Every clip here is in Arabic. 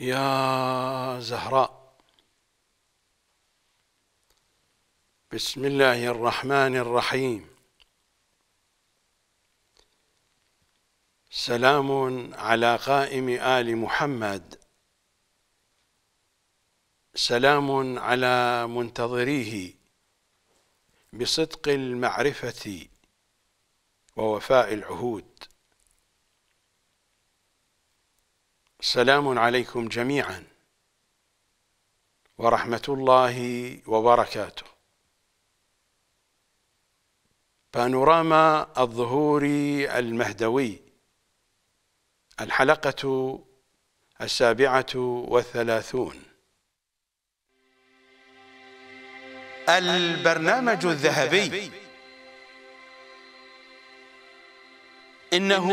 يا زهراء بسم الله الرحمن الرحيم سلام على قائم آل محمد سلام على منتظريه بصدق المعرفة ووفاء العهود سلام عليكم جميعا ورحمة الله وبركاته بانوراما الظهور المهدوي الحلقة السابعة والثلاثون البرنامج الذهبي إنه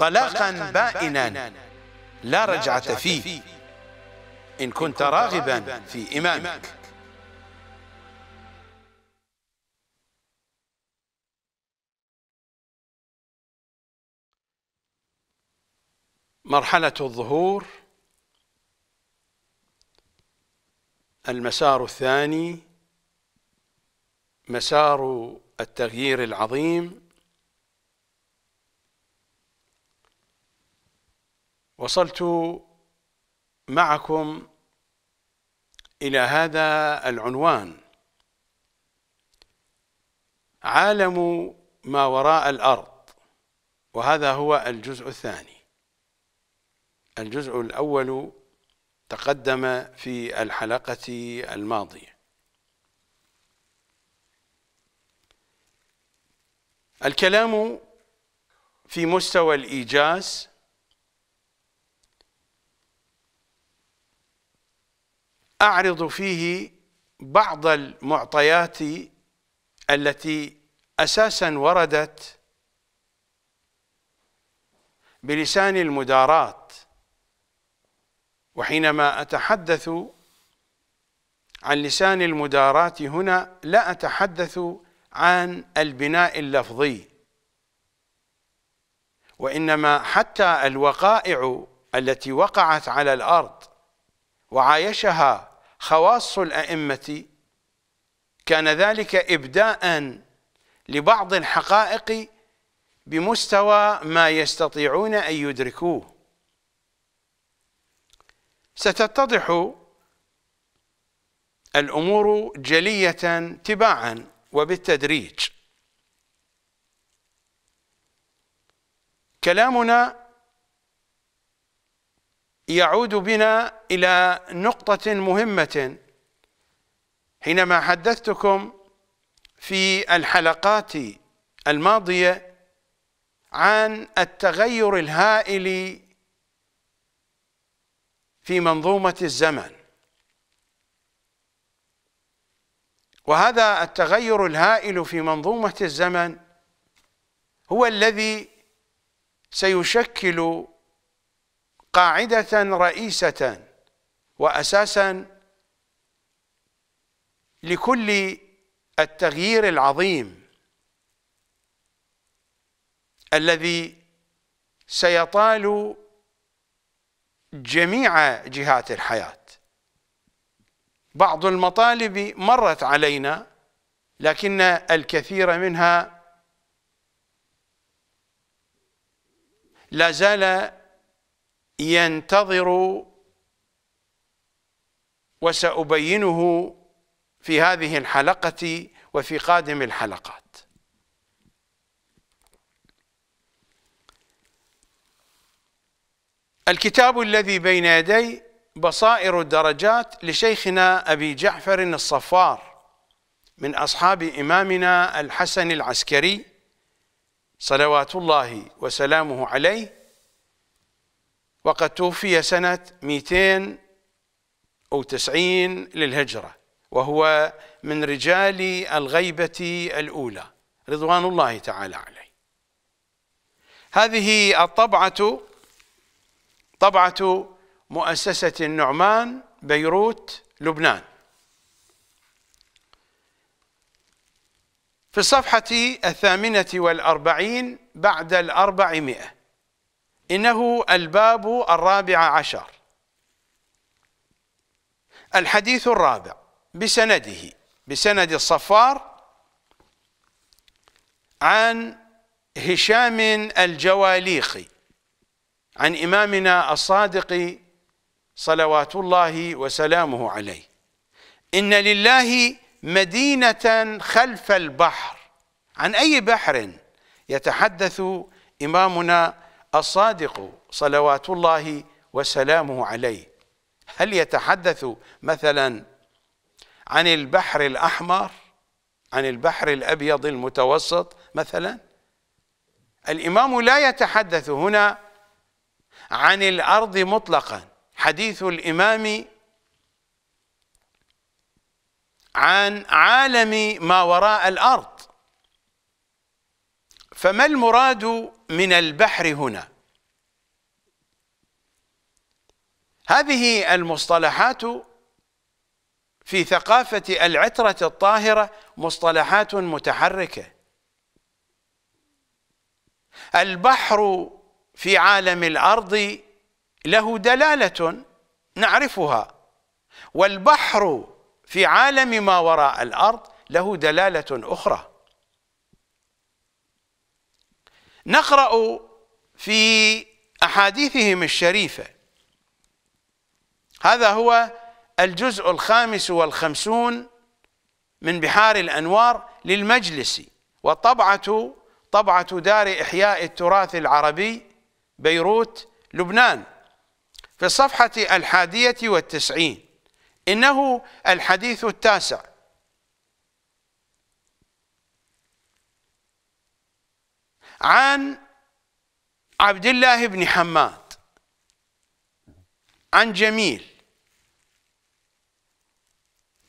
طلاقا بائنا لا رجعة فيه إن كنت راغبا في إمامك مرحلة الظهور المسار الثاني مسار التغيير العظيم وصلت معكم إلى هذا العنوان عالم ما وراء الأرض وهذا هو الجزء الثاني الجزء الأول تقدم في الحلقة الماضية الكلام في مستوى الإيجاز أعرض فيه بعض المعطيات التي أساسا وردت بلسان المدارات وحينما أتحدث عن لسان المدارات هنا لا أتحدث عن البناء اللفظي وإنما حتى الوقائع التي وقعت على الأرض وعايشها خواص الأئمة كان ذلك إبداء لبعض الحقائق بمستوى ما يستطيعون أن يدركوه ستتضح الأمور جلية تباعا وبالتدريج كلامنا يعود بنا إلى نقطة مهمة حينما حدثتكم في الحلقات الماضية عن التغير الهائل في منظومة الزمن وهذا التغير الهائل في منظومة الزمن هو الذي سيشكل قاعدة رئيسة وأساسا لكل التغيير العظيم الذي سيطال جميع جهات الحياة بعض المطالب مرت علينا لكن الكثير منها لا زال ينتظر وسأبينه في هذه الحلقة وفي قادم الحلقات الكتاب الذي بين يدي بصائر الدرجات لشيخنا أبي جعفر الصفار من أصحاب إمامنا الحسن العسكري صلوات الله وسلامه عليه وقد توفي سنة 290 للهجرة وهو من رجال الغيبة الأولى رضوان الله تعالى عليه هذه الطبعة طبعة مؤسسة النعمان بيروت لبنان في الصفحة الثامنة والأربعين بعد الأربعمائة إنه الباب الرابع عشر الحديث الرابع بسنده بسند الصفار عن هشام الجواليخي عن إمامنا الصادق صلوات الله وسلامه عليه إن لله مدينة خلف البحر عن أي بحر يتحدث إمامنا الصادق صلوات الله وسلامه عليه هل يتحدث مثلا عن البحر الأحمر عن البحر الأبيض المتوسط مثلا الإمام لا يتحدث هنا عن الأرض مطلقا حديث الإمام عن عالم ما وراء الأرض فما المراد من البحر هنا هذه المصطلحات في ثقافة العترة الطاهرة مصطلحات متحركة البحر في عالم الأرض له دلالة نعرفها والبحر في عالم ما وراء الأرض له دلالة أخرى نقرأ في أحاديثهم الشريفة هذا هو الجزء الخامس والخمسون من بحار الأنوار للمجلس وطبعة طبعة دار إحياء التراث العربي بيروت لبنان في الصفحة الحادية والتسعين إنه الحديث التاسع عن عبد الله بن حماد عن جميل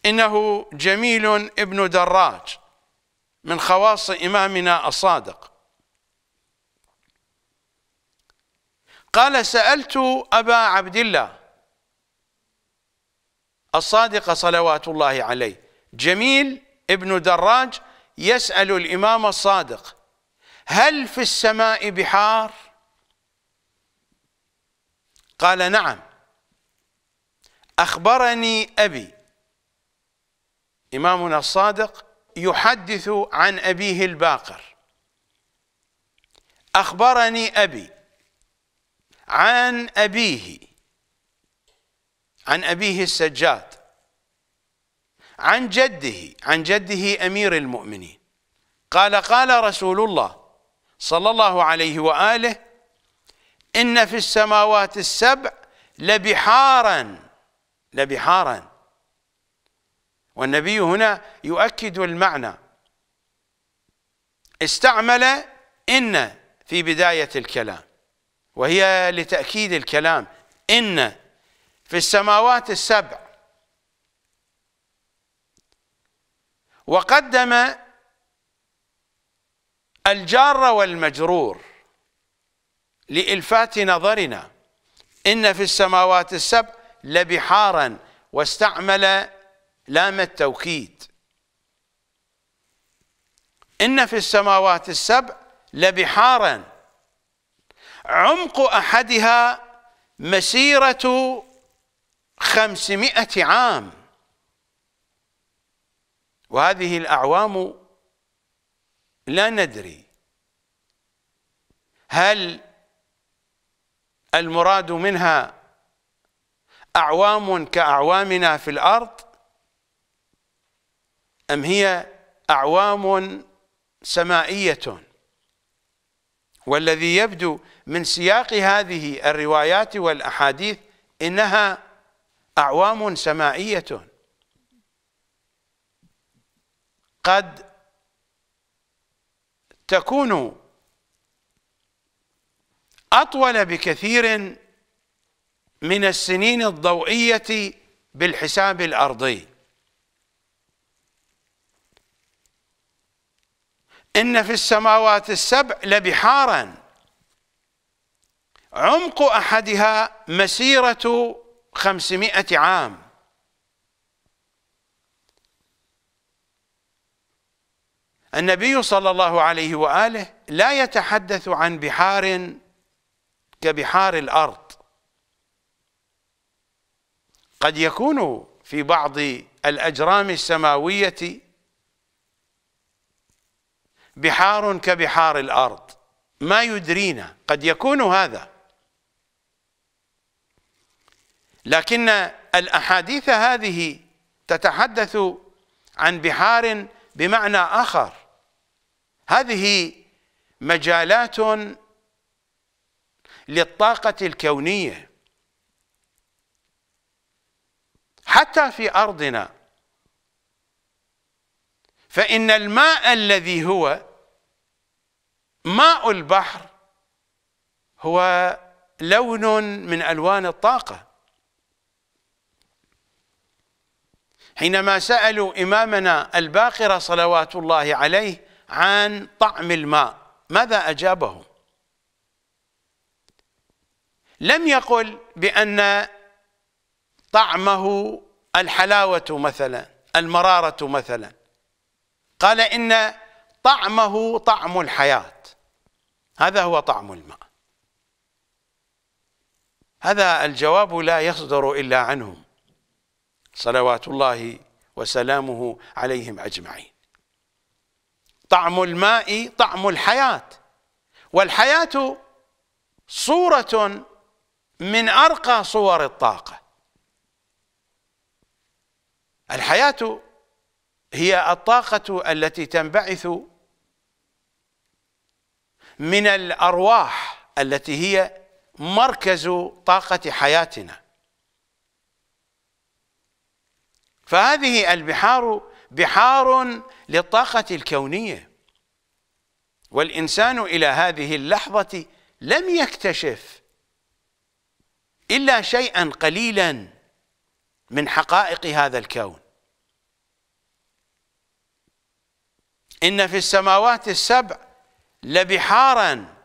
إنه جميل ابن دراج من خواص إمامنا الصادق قال سألت أبا عبد الله الصادق صلوات الله عليه جميل ابن دراج يسأل الإمام الصادق هل في السماء بحار قال نعم أخبرني أبي إمامنا الصادق يحدث عن أبيه الباقر أخبرني أبي عن أبيه عن أبيه السجاد عن جده عن جده أمير المؤمنين قال قال رسول الله صلى الله عليه وآله إن في السماوات السبع لبحارا لبحارا والنبي هنا يؤكد المعنى استعمل إن في بداية الكلام وهي لتأكيد الكلام إن في السماوات السبع وقدم الجار والمجرور لإلفات نظرنا إن في السماوات السبع لبحارا واستعمل لام التوكيد إن في السماوات السبع لبحارا عمق أحدها مسيرة خمسمائة عام وهذه الأعوام لا ندري هل المراد منها أعوام كأعوامنا في الأرض أم هي أعوام سمائية والذي يبدو من سياق هذه الروايات والأحاديث إنها أعوام سمائية قد تكون أطول بكثير من السنين الضوئية بالحساب الأرضي إن في السماوات السبع لبحارا عمق أحدها مسيرة خمسمائة عام النبي صلى الله عليه وآله لا يتحدث عن بحار كبحار الأرض قد يكون في بعض الأجرام السماوية بحار كبحار الأرض ما يدرينا قد يكون هذا لكن الأحاديث هذه تتحدث عن بحار بمعنى آخر هذه مجالات للطاقة الكونية حتى في أرضنا فإن الماء الذي هو ماء البحر هو لون من ألوان الطاقة حينما سألوا إمامنا الباقر صلوات الله عليه عن طعم الماء ماذا أجابهم لم يقل بأن طعمه الحلاوة مثلا المرارة مثلا قال إن طعمه طعم الحياة هذا هو طعم الماء هذا الجواب لا يصدر إلا عنهم صلوات الله وسلامه عليهم أجمعين طعم الماء طعم الحياة والحياة صورة من أرقى صور الطاقة الحياة هي الطاقة التي تنبعث من الأرواح التي هي مركز طاقة حياتنا فهذه البحار بحار للطاقة الكونية والإنسان إلى هذه اللحظة لم يكتشف إلا شيئا قليلا من حقائق هذا الكون إن في السماوات السبع لبحارا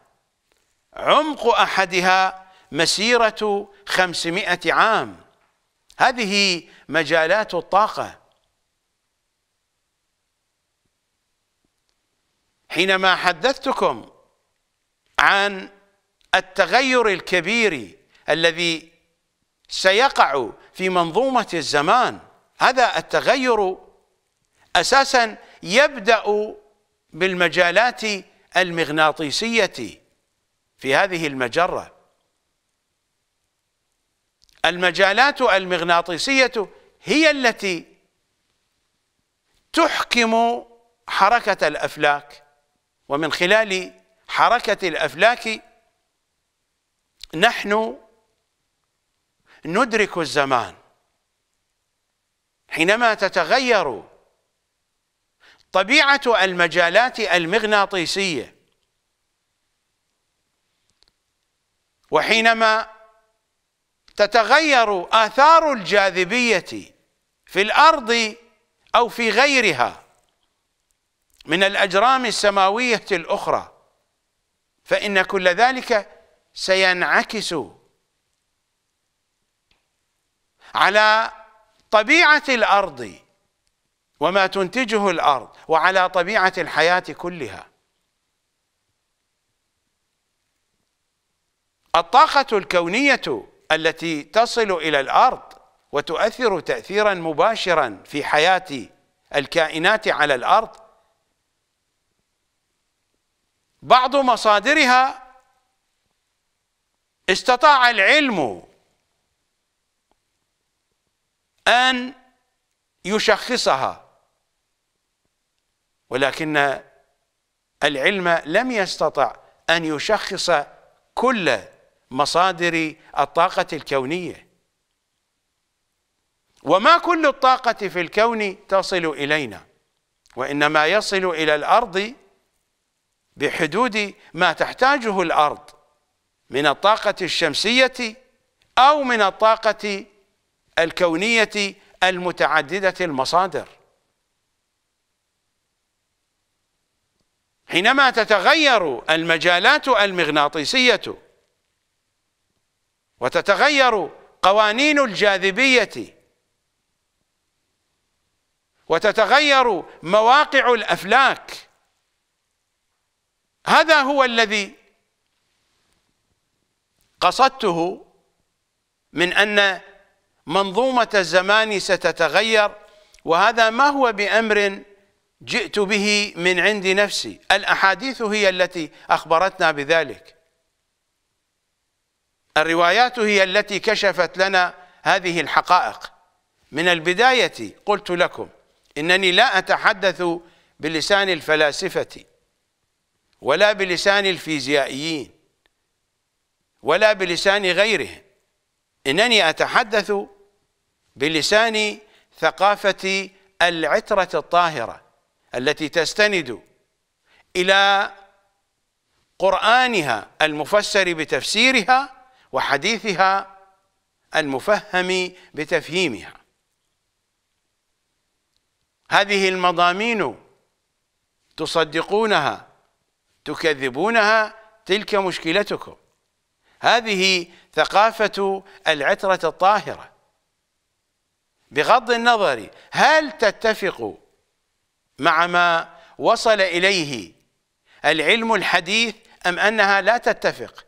عمق أحدها مسيرة خمسمائة عام هذه مجالات الطاقة حينما حدثتكم عن التغير الكبير الذي سيقع في منظومة الزمان هذا التغير أساسا يبدأ بالمجالات المغناطيسية في هذه المجرة المجالات المغناطيسية هي التي تحكم حركة الأفلاك ومن خلال حركة الأفلاك نحن ندرك الزمان حينما تتغير طبيعة المجالات المغناطيسية وحينما تتغير آثار الجاذبية في الأرض أو في غيرها من الأجرام السماوية الأخرى فإن كل ذلك سينعكس على طبيعة الأرض وما تنتجه الأرض وعلى طبيعة الحياة كلها الطاقة الكونية التي تصل إلى الأرض وتؤثر تأثيرا مباشرا في حياة الكائنات على الأرض بعض مصادرها استطاع العلم أن يشخصها ولكن العلم لم يستطع أن يشخص كل مصادر الطاقة الكونية وما كل الطاقة في الكون تصل إلينا وإنما يصل إلى الأرض بحدود ما تحتاجه الأرض من الطاقة الشمسية أو من الطاقة الكونية المتعددة المصادر حينما تتغير المجالات المغناطيسية وتتغير قوانين الجاذبية وتتغير مواقع الأفلاك هذا هو الذي قصدته من أن منظومة الزمان ستتغير وهذا ما هو بأمر جئت به من عند نفسي الأحاديث هي التي أخبرتنا بذلك الروايات هي التي كشفت لنا هذه الحقائق من البداية قلت لكم إنني لا أتحدث بلسان الفلاسفة ولا بلسان الفيزيائيين ولا بلسان غيرهم إنني أتحدث بلسان ثقافة العترة الطاهرة التي تستند إلى قرآنها المفسر بتفسيرها وحديثها المفهم بتفهيمها هذه المضامين تصدقونها تكذبونها تلك مشكلتكم هذه ثقافة العترة الطاهرة بغض النظر هل تتفق مع ما وصل إليه العلم الحديث أم أنها لا تتفق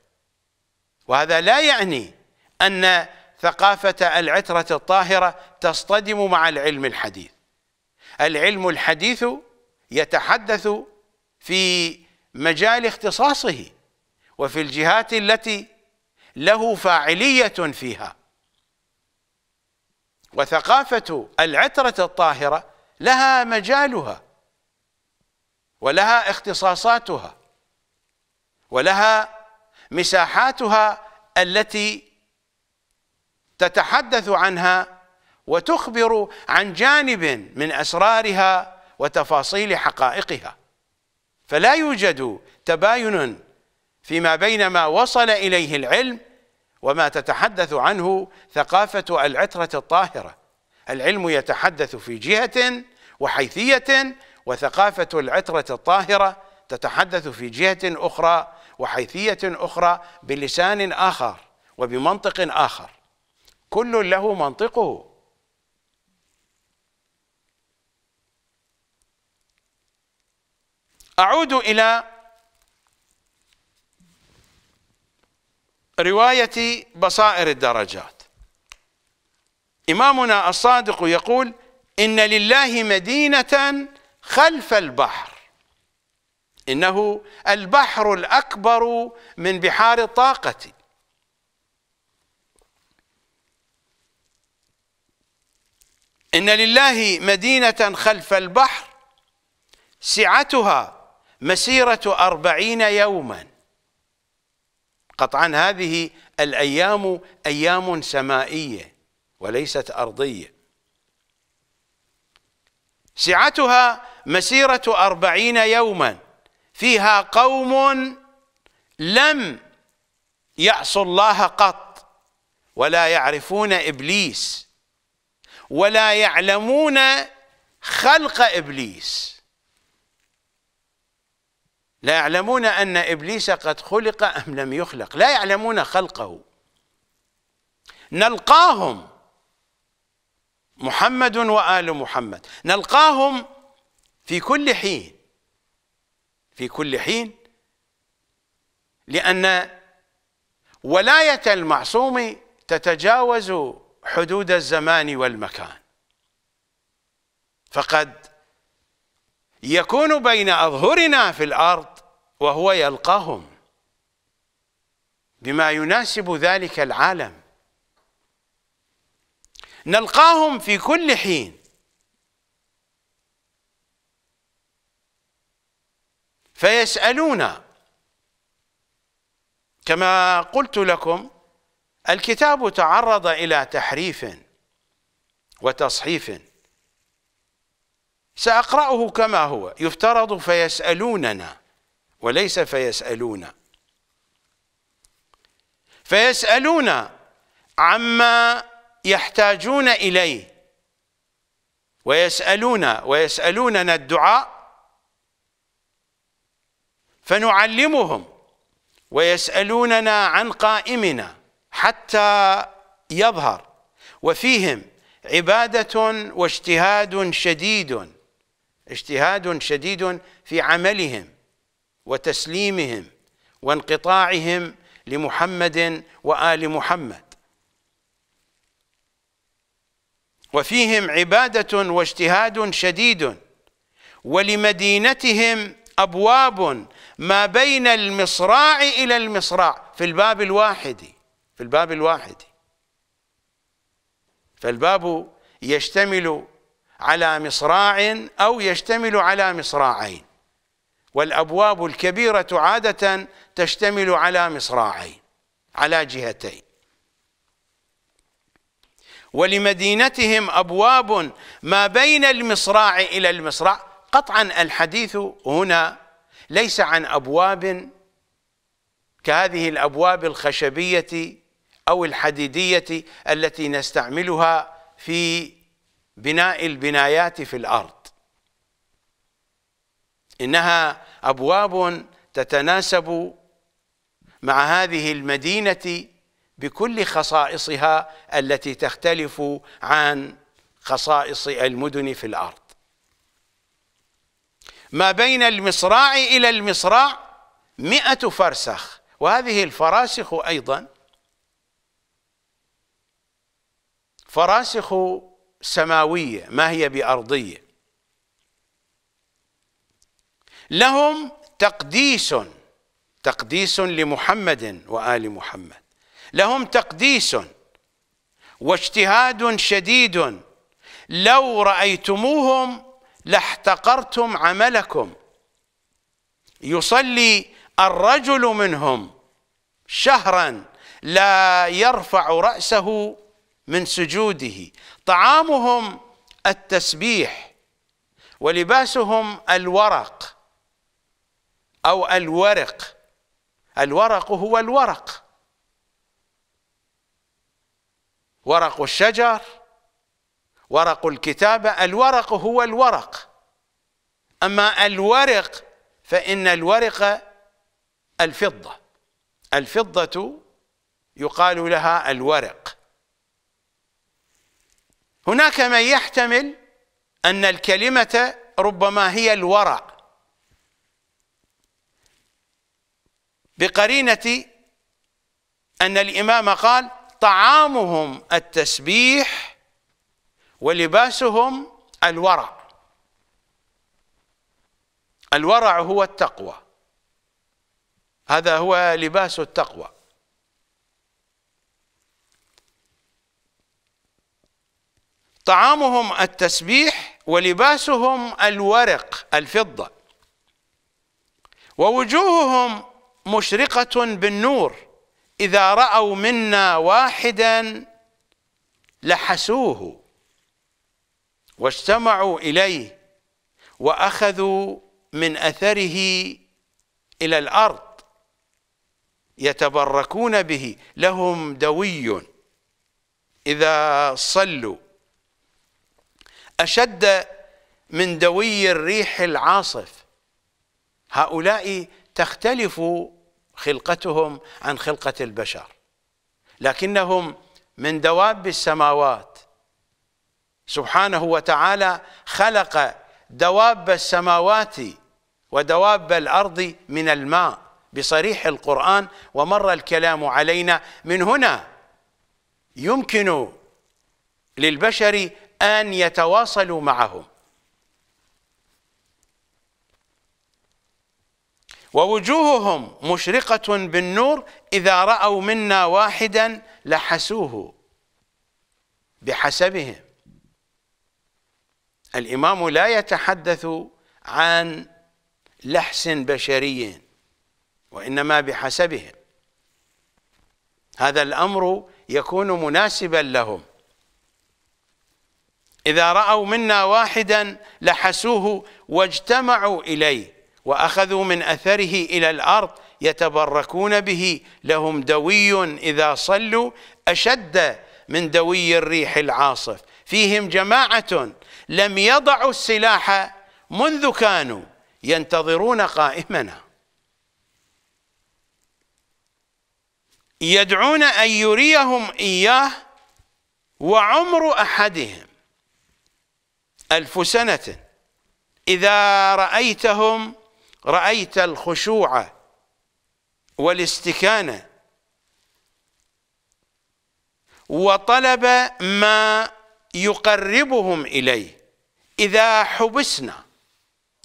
وهذا لا يعني أن ثقافة العترة الطاهرة تصطدم مع العلم الحديث العلم الحديث يتحدث في مجال اختصاصه وفي الجهات التي له فاعلية فيها وثقافة العترة الطاهرة لها مجالها ولها اختصاصاتها ولها مساحاتها التي تتحدث عنها وتخبر عن جانب من أسرارها وتفاصيل حقائقها فلا يوجد تباين فيما بين ما وصل إليه العلم وما تتحدث عنه ثقافة العترة الطاهرة العلم يتحدث في جهة وحيثية وثقافة العترة الطاهرة تتحدث في جهة أخرى وحيثية أخرى بلسان آخر وبمنطق آخر كل له منطقه أعود إلى رواية بصائر الدرجات إمامنا الصادق يقول إن لله مدينة خلف البحر إنه البحر الأكبر من بحار الطاقة إن لله مدينة خلف البحر سعتها مسيرة أربعين يوما قطعا هذه الأيام أيام سمائية وليست أرضية سعتها مسيرة أربعين يوما فيها قوم لم يعصوا الله قط ولا يعرفون إبليس ولا يعلمون خلق إبليس لا يعلمون أن إبليس قد خلق أم لم يخلق لا يعلمون خلقه نلقاهم محمد وآل محمد نلقاهم في كل حين في كل حين لأن ولاية المعصوم تتجاوز حدود الزمان والمكان فقد يكون بين أظهرنا في الأرض وهو يلقاهم بما يناسب ذلك العالم نلقاهم في كل حين فيسألون كما قلت لكم الكتاب تعرض إلى تحريف وتصحيف سأقرأه كما هو يفترض فيسألوننا وليس فيسألون فيسألون عما يحتاجون إليه ويسألون ويسألوننا الدعاء فنعلمهم ويسألوننا عن قائمنا حتى يظهر وفيهم عبادة واجتهاد شديد اجتهاد شديد في عملهم وتسليمهم وانقطاعهم لمحمد وآل محمد وفيهم عبادة واجتهاد شديد ولمدينتهم أبواب ما بين المصراع إلى المصراع في الباب الواحد في الباب الواحد فالباب يشتمل على مصراع أو يشتمل على مصراعين والأبواب الكبيرة عادة تشتمل على مصراعين على جهتين ولمدينتهم أبواب ما بين المصراع إلى المصراع قطعا الحديث هنا ليس عن أبواب كهذه الأبواب الخشبية أو الحديدية التي نستعملها في بناء البنايات في الارض انها ابواب تتناسب مع هذه المدينه بكل خصائصها التي تختلف عن خصائص المدن في الارض ما بين المصراع الى المصراع مئة فرسخ وهذه الفراسخ ايضا فراسخ سماويه ما هي بارضيه لهم تقديس تقديس لمحمد وال محمد لهم تقديس واجتهاد شديد لو رايتموهم لاحتقرتم عملكم يصلي الرجل منهم شهرا لا يرفع راسه من سجوده طعامهم التسبيح ولباسهم الورق او الورق الورق هو الورق ورق الشجر ورق الكتابه الورق هو الورق اما الورق فان الورق الفضه الفضه يقال لها الورق هناك من يحتمل أن الكلمة ربما هي الورع بقرينة أن الإمام قال طعامهم التسبيح ولباسهم الورع الورع هو التقوى هذا هو لباس التقوى طعامهم التسبيح ولباسهم الورق الفضة ووجوههم مشرقة بالنور إذا رأوا منا واحدا لحسوه واجتمعوا إليه وأخذوا من أثره إلى الأرض يتبركون به لهم دوي إذا صلوا أشد من دوي الريح العاصف هؤلاء تختلف خلقتهم عن خلقة البشر لكنهم من دواب السماوات سبحانه وتعالى خلق دواب السماوات ودواب الأرض من الماء بصريح القرآن ومر الكلام علينا من هنا يمكن للبشر أن يتواصلوا معهم ووجوههم مشرقة بالنور إذا رأوا منا واحدا لحسوه بحسبهم الإمام لا يتحدث عن لحس بشري وإنما بحسبهم هذا الأمر يكون مناسبا لهم إذا رأوا منا واحدا لحسوه واجتمعوا إليه وأخذوا من أثره إلى الأرض يتبركون به لهم دوي إذا صلوا أشد من دوي الريح العاصف فيهم جماعة لم يضعوا السلاح منذ كانوا ينتظرون قائمنا يدعون أن يريهم إياه وعمر أحدهم ألف سنة إذا رأيتهم رأيت الخشوع والاستكانة وطلب ما يقربهم إليه إذا حبسنا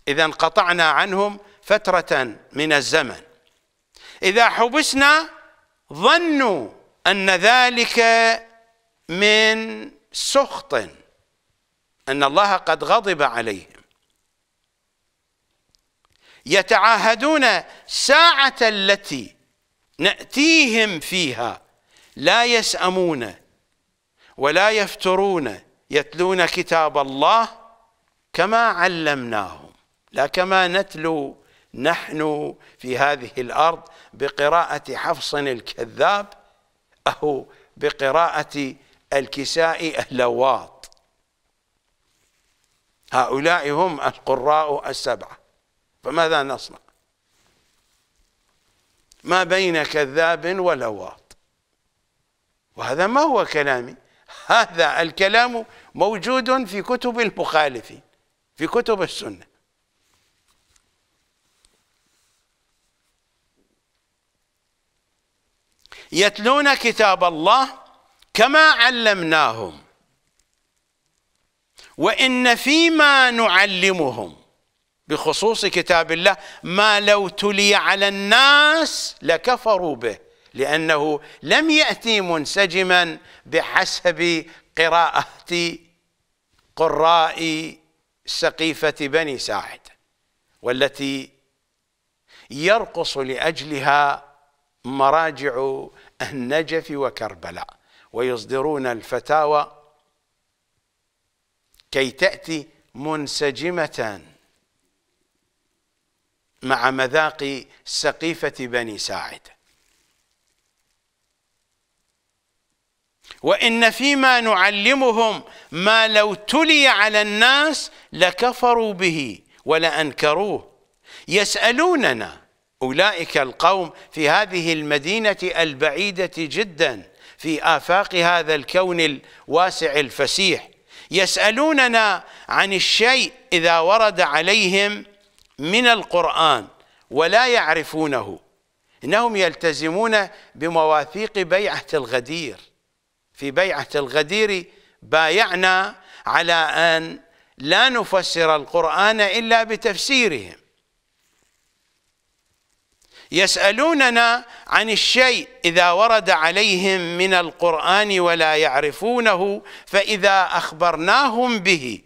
إذا انقطعنا عنهم فترة من الزمن إذا حبسنا ظنوا أن ذلك من سخط أن الله قد غضب عليهم يتعاهدون الساعة التي نأتيهم فيها لا يسأمون ولا يفترون يتلون كتاب الله كما علمناهم لا كما نتلو نحن في هذه الأرض بقراءة حفص الكذاب أو بقراءة الكسائي اللواط هؤلاء هم القراء السبعة فماذا نصنع ما بين كذاب ولواط وهذا ما هو كلامي هذا الكلام موجود في كتب المخالفين في كتب السنة يتلون كتاب الله كما علمناهم وإن فيما نعلمهم بخصوص كتاب الله ما لو تلي على الناس لكفروا به لأنه لم يأتي منسجما بحسب قراءة قراء سقيفة بني ساعد والتي يرقص لأجلها مراجع النجف وكربلاء ويصدرون الفتاوى كي تأتي منسجمة مع مذاق سقيفة بني ساعد وإن فيما نعلمهم ما لو تلي على الناس لكفروا به ولأنكروه يسألوننا أولئك القوم في هذه المدينة البعيدة جدا في آفاق هذا الكون الواسع الفسيح يسألوننا عن الشيء إذا ورد عليهم من القرآن ولا يعرفونه إنهم يلتزمون بمواثيق بيعة الغدير في بيعة الغدير بايعنا على أن لا نفسر القرآن إلا بتفسيرهم يسألوننا عن الشيء إذا ورد عليهم من القرآن ولا يعرفونه فإذا أخبرناهم به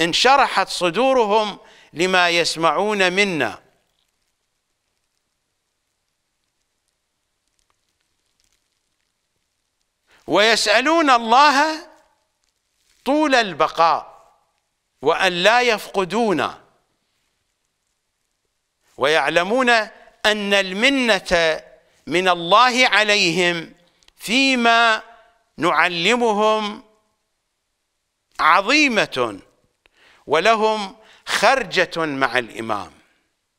انشرحت صدورهم لما يسمعون منا ويسألون الله طول البقاء وأن لا يفقدونا ويعلمون أن المنة من الله عليهم فيما نعلمهم عظيمة ولهم خرجة مع الإمام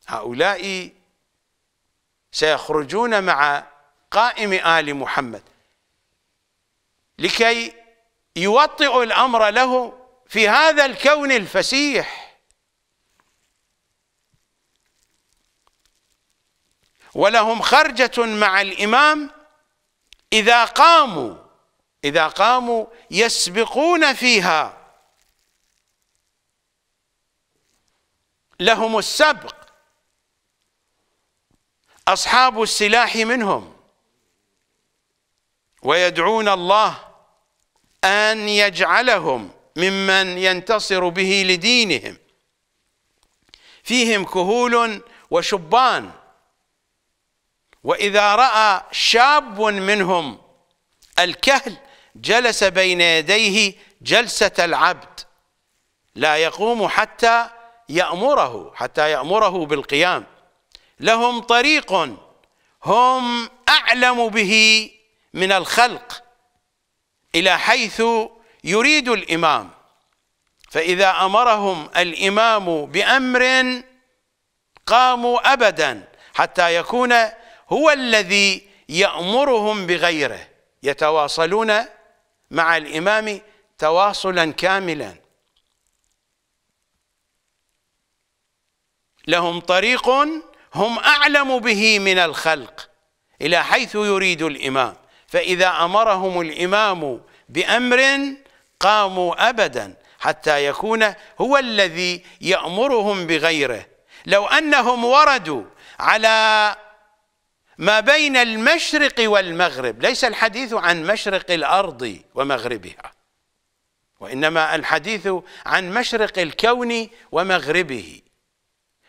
هؤلاء سيخرجون مع قائم آل محمد لكي يوطئوا الأمر له في هذا الكون الفسيح ولهم خرجة مع الإمام إذا قاموا إذا قاموا يسبقون فيها لهم السبق أصحاب السلاح منهم ويدعون الله أن يجعلهم ممن ينتصر به لدينهم فيهم كهول وشبان واذا راى شاب منهم الكهل جلس بين يديه جلسه العبد لا يقوم حتى يامره حتى يامره بالقيام لهم طريق هم اعلم به من الخلق الى حيث يريد الامام فاذا امرهم الامام بامر قاموا ابدا حتى يكون هو الذي يأمرهم بغيره يتواصلون مع الإمام تواصلا كاملا لهم طريق هم أعلم به من الخلق إلى حيث يريد الإمام فإذا أمرهم الإمام بأمر قاموا أبدا حتى يكون هو الذي يأمرهم بغيره لو أنهم وردوا على ما بين المشرق والمغرب ليس الحديث عن مشرق الارض ومغربها وانما الحديث عن مشرق الكون ومغربه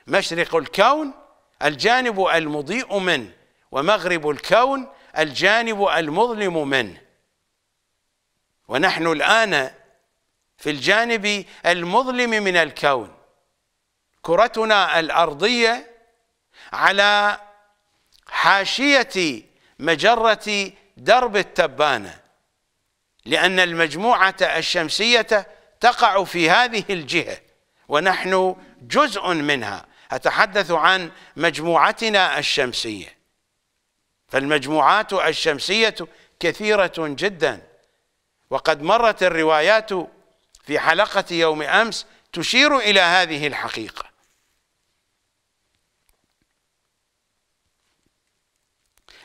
مشرق الكون الجانب المضيء منه ومغرب الكون الجانب المظلم منه ونحن الان في الجانب المظلم من الكون كرتنا الارضيه على حاشية مجرة درب التبانة لأن المجموعة الشمسية تقع في هذه الجهة ونحن جزء منها أتحدث عن مجموعتنا الشمسية فالمجموعات الشمسية كثيرة جدا وقد مرت الروايات في حلقة يوم أمس تشير إلى هذه الحقيقة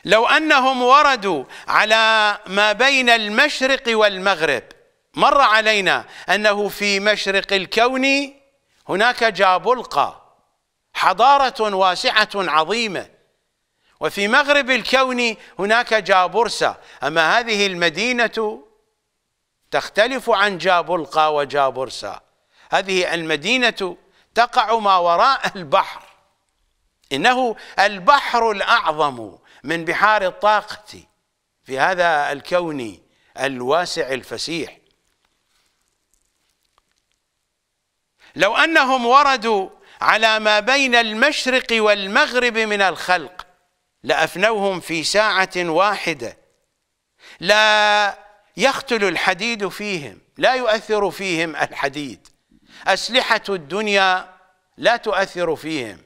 لو أنهم وردوا على ما بين المشرق والمغرب مر علينا أنه في مشرق الكون هناك جابلقة حضارة واسعة عظيمة وفي مغرب الكون هناك جابرسة أما هذه المدينة تختلف عن جابلقة وجابرسة هذه المدينة تقع ما وراء البحر إنه البحر الأعظم من بحار الطاقة في هذا الكون الواسع الفسيح لو أنهم وردوا على ما بين المشرق والمغرب من الخلق لأفنوهم في ساعة واحدة لا يقتل الحديد فيهم لا يؤثر فيهم الحديد أسلحة الدنيا لا تؤثر فيهم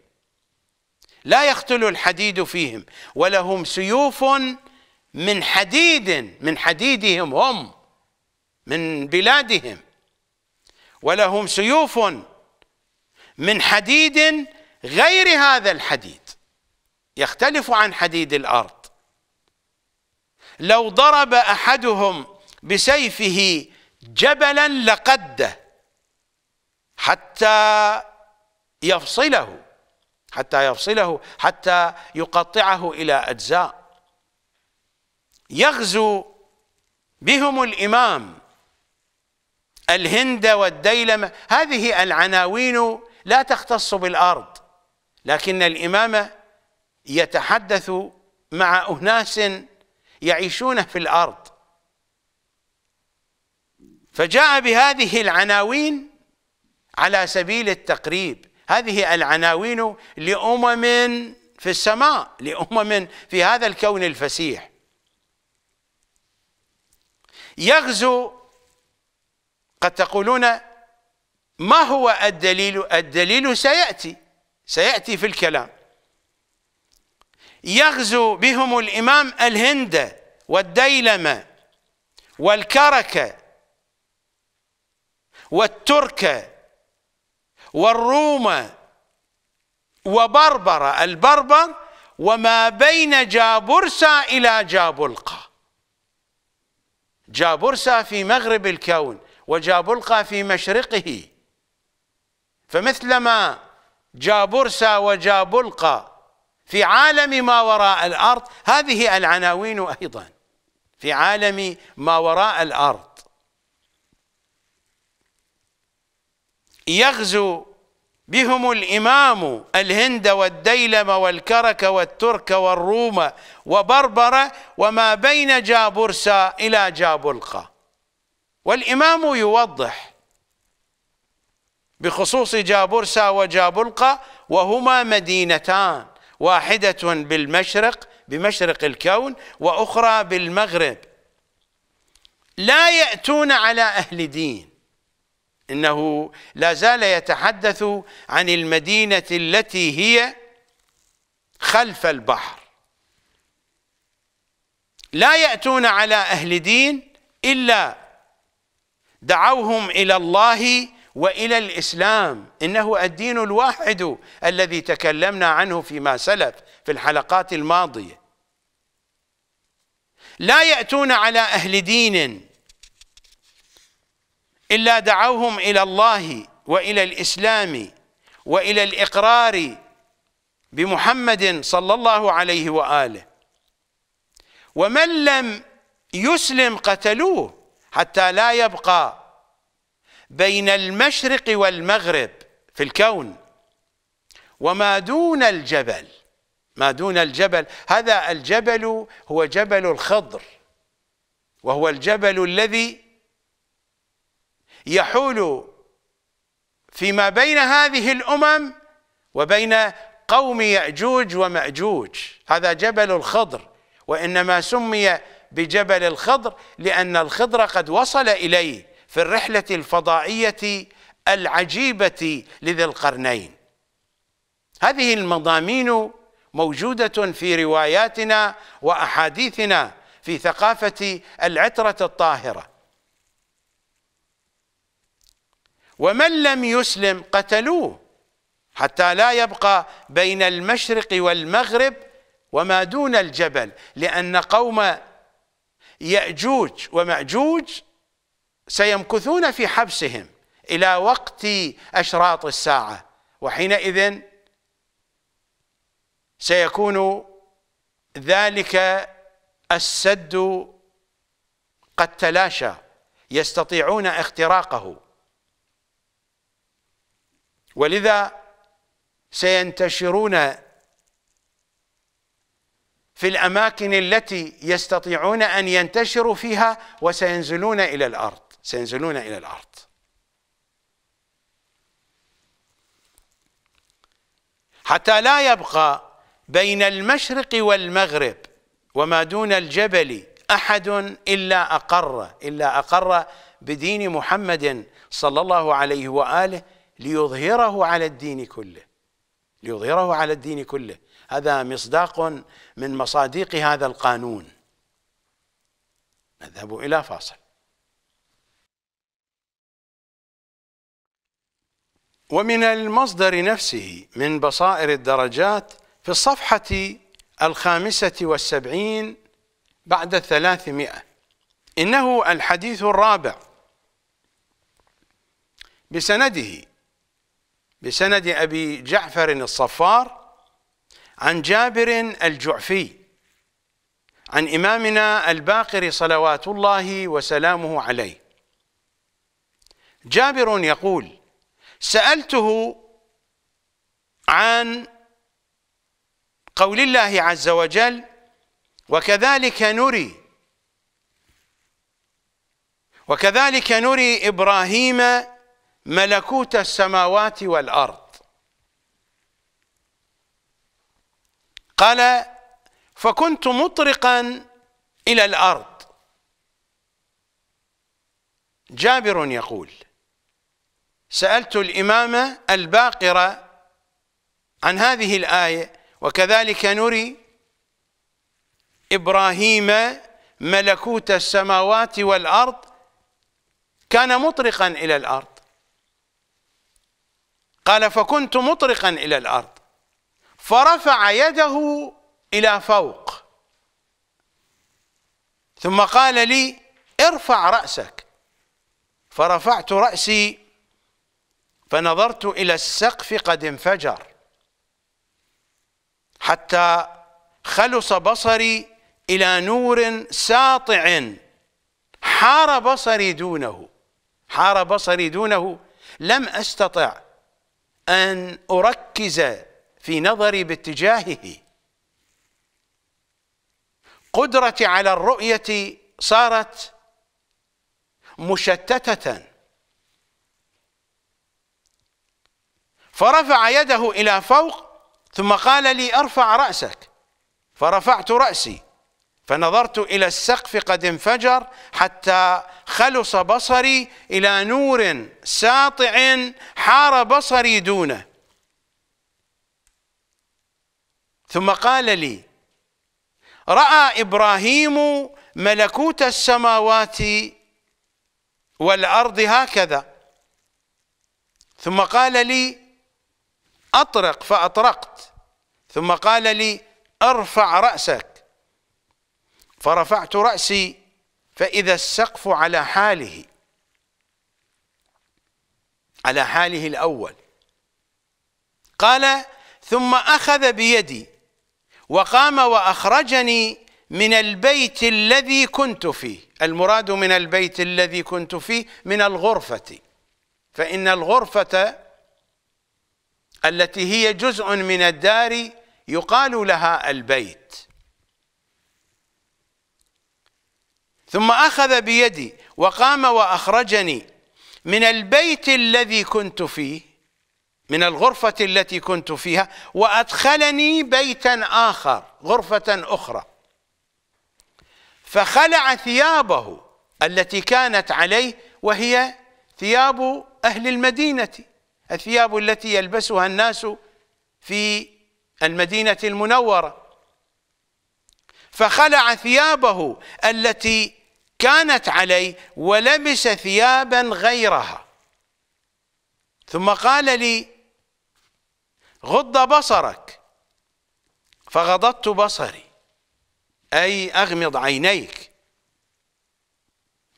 لا يختل الحديد فيهم ولهم سيوف من حديد من حديدهم هم من بلادهم ولهم سيوف من حديد غير هذا الحديد يختلف عن حديد الارض لو ضرب احدهم بسيفه جبلا لقده حتى يفصله حتى يفصله حتى يقطعه إلى أجزاء يغزو بهم الإمام الهند والديلمة هذه العناوين لا تختص بالأرض لكن الإمام يتحدث مع أناس يعيشون في الأرض فجاء بهذه العناوين على سبيل التقريب هذه العناوين لأمم في السماء لأمم في هذا الكون الفسيح يغزو قد تقولون ما هو الدليل الدليل سيأتي سيأتي في الكلام يغزو بهم الإمام الهند والديلمة والكركة والتركة والروم وبربرة البربر وما بين جابرسا إلى جابلقة جابرسا في مغرب الكون وجابلقة في مشرقه فمثلما جابرسا وجابلقة في عالم ما وراء الأرض هذه العناوين أيضا في عالم ما وراء الأرض يغزو بهم الإمام الهند والديلم والكرك والترك والروم وبربرة وما بين جابرسا إلى جابلقة والإمام يوضح بخصوص جابرسا وجابلقة وهما مدينتان واحدة بالمشرق بمشرق الكون وأخرى بالمغرب لا يأتون على أهل دين انه لا زال يتحدث عن المدينه التي هي خلف البحر لا ياتون على اهل دين الا دعوهم الى الله والى الاسلام انه الدين الواحد الذي تكلمنا عنه فيما سلف في الحلقات الماضيه لا ياتون على اهل دين إلا دعوهم إلى الله وإلى الإسلام وإلى الإقرار بمحمد صلى الله عليه وآله ومن لم يسلم قتلوه حتى لا يبقى بين المشرق والمغرب في الكون وما دون الجبل ما دون الجبل هذا الجبل هو جبل الخضر وهو الجبل الذي يحول فيما بين هذه الأمم وبين قوم يأجوج ومأجوج هذا جبل الخضر وإنما سمي بجبل الخضر لأن الخضر قد وصل إليه في الرحلة الفضائية العجيبة لذي القرنين هذه المضامين موجودة في رواياتنا وأحاديثنا في ثقافة العترة الطاهرة ومن لم يسلم قتلوه حتى لا يبقى بين المشرق والمغرب وما دون الجبل لأن قوم يأجوج ومأجوج سيمكثون في حبسهم إلى وقت أشراط الساعة وحينئذ سيكون ذلك السد قد تلاشى يستطيعون اختراقه ولذا سينتشرون في الأماكن التي يستطيعون أن ينتشروا فيها وسينزلون إلى الأرض سينزلون إلى الأرض حتى لا يبقى بين المشرق والمغرب وما دون الجبل أحد إلا أقر إلا أقر بدين محمد صلى الله عليه وآله ليظهره على الدين كله ليظهره على الدين كله هذا مصداق من مصادق هذا القانون نذهب إلى فاصل ومن المصدر نفسه من بصائر الدرجات في الصفحة الخامسة والسبعين بعد الثلاثمائة إنه الحديث الرابع بسنده بسند أبي جعفر الصفار عن جابر الجعفي عن إمامنا الباقر صلوات الله وسلامه عليه جابر يقول سألته عن قول الله عز وجل وكذلك نري وكذلك نري إبراهيم ملكوت السماوات والأرض قال فكنت مطرقا إلى الأرض جابر يقول سألت الإمام الباقرة عن هذه الآية وكذلك نري إبراهيم ملكوت السماوات والأرض كان مطرقا إلى الأرض قال فكنت مطرقا إلى الأرض فرفع يده إلى فوق ثم قال لي ارفع رأسك فرفعت رأسي فنظرت إلى السقف قد انفجر حتى خلص بصري إلى نور ساطع حار بصري دونه حار بصري دونه لم أستطع أن أركز في نظري باتجاهه قدرتي على الرؤية صارت مشتتة فرفع يده إلى فوق ثم قال لي أرفع رأسك فرفعت رأسي فنظرت إلى السقف قد انفجر حتى خلص بصري إلى نور ساطع حار بصري دونه ثم قال لي رأى إبراهيم ملكوت السماوات والأرض هكذا ثم قال لي أطرق فأطرقت ثم قال لي ارفع رأسك فرفعت رأسي فإذا السقف على حاله على حاله الأول قال ثم أخذ بيدي وقام وأخرجني من البيت الذي كنت فيه المراد من البيت الذي كنت فيه من الغرفة فإن الغرفة التي هي جزء من الدار يقال لها البيت ثم أخذ بيدي وقام وأخرجني من البيت الذي كنت فيه من الغرفة التي كنت فيها وأدخلني بيتا آخر غرفة أخرى فخلع ثيابه التي كانت عليه وهي ثياب أهل المدينة الثياب التي يلبسها الناس في المدينة المنورة فخلع ثيابه التي كانت عليه ولبس ثيابا غيرها ثم قال لي غض بصرك فغضضت بصري أي أغمض عينيك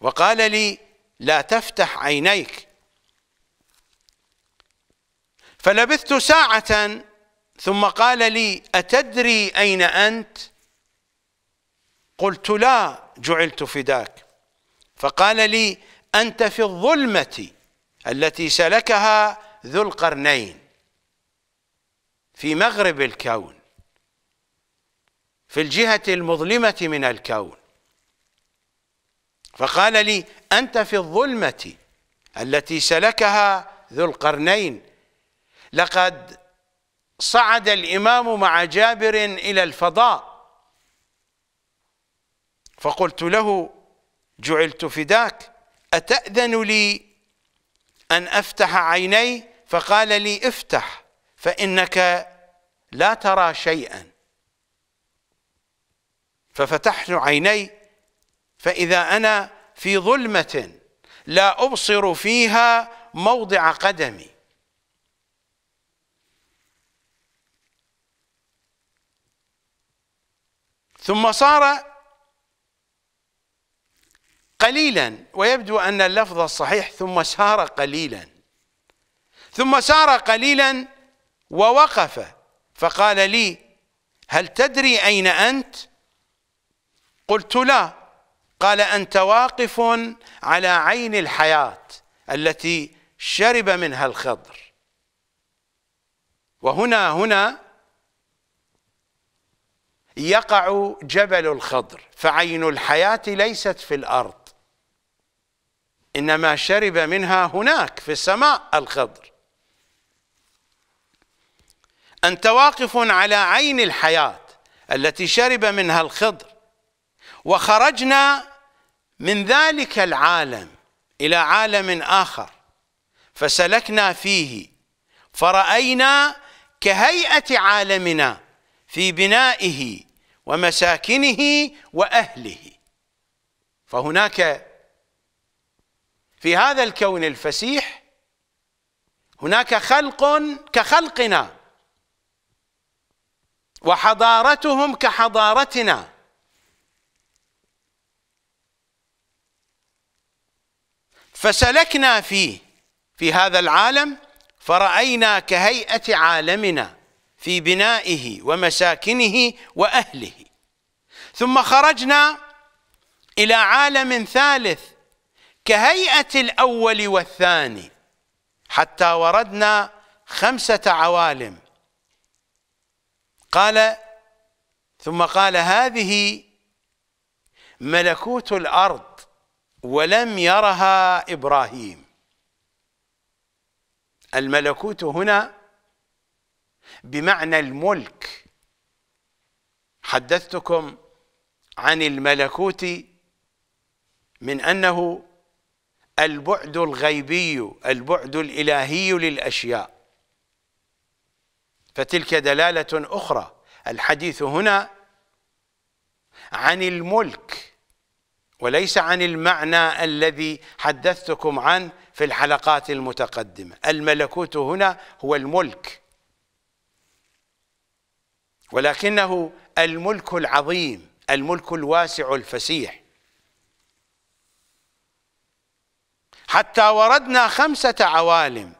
وقال لي لا تفتح عينيك فلبثت ساعة ثم قال لي أتدري أين أنت قلت لا جعلت فداك فقال لي أنت في الظلمة التي سلكها ذو القرنين في مغرب الكون في الجهة المظلمة من الكون فقال لي أنت في الظلمة التي سلكها ذو القرنين لقد صعد الإمام مع جابر إلى الفضاء فقلت له جعلت فداك أتأذن لي أن أفتح عيني فقال لي افتح فإنك لا ترى شيئا ففتحت عيني فإذا أنا في ظلمة لا أبصر فيها موضع قدمي ثم صار قليلا ويبدو أن اللفظ الصحيح ثم سار قليلا ثم سار قليلا ووقف فقال لي هل تدري أين أنت قلت لا قال أنت واقف على عين الحياة التي شرب منها الخضر وهنا هنا يقع جبل الخضر فعين الحياة ليست في الأرض إنما شرب منها هناك في السماء الخضر أنت واقف على عين الحياة التي شرب منها الخضر وخرجنا من ذلك العالم إلى عالم آخر فسلكنا فيه فرأينا كهيئة عالمنا في بنائه ومساكنه وأهله فهناك في هذا الكون الفسيح هناك خلق كخلقنا وحضارتهم كحضارتنا فسلكنا فيه في هذا العالم فرأينا كهيئة عالمنا في بنائه ومساكنه وأهله ثم خرجنا إلى عالم ثالث كهيئة الأول والثاني حتى وردنا خمسة عوالم قال ثم قال هذه ملكوت الأرض ولم يرها إبراهيم الملكوت هنا بمعنى الملك حدثتكم عن الملكوت من أنه البعد الغيبي البعد الالهي للاشياء فتلك دلاله اخرى الحديث هنا عن الملك وليس عن المعنى الذي حدثتكم عنه في الحلقات المتقدمه الملكوت هنا هو الملك ولكنه الملك العظيم الملك الواسع الفسيح حتى وردنا خمسة عوالم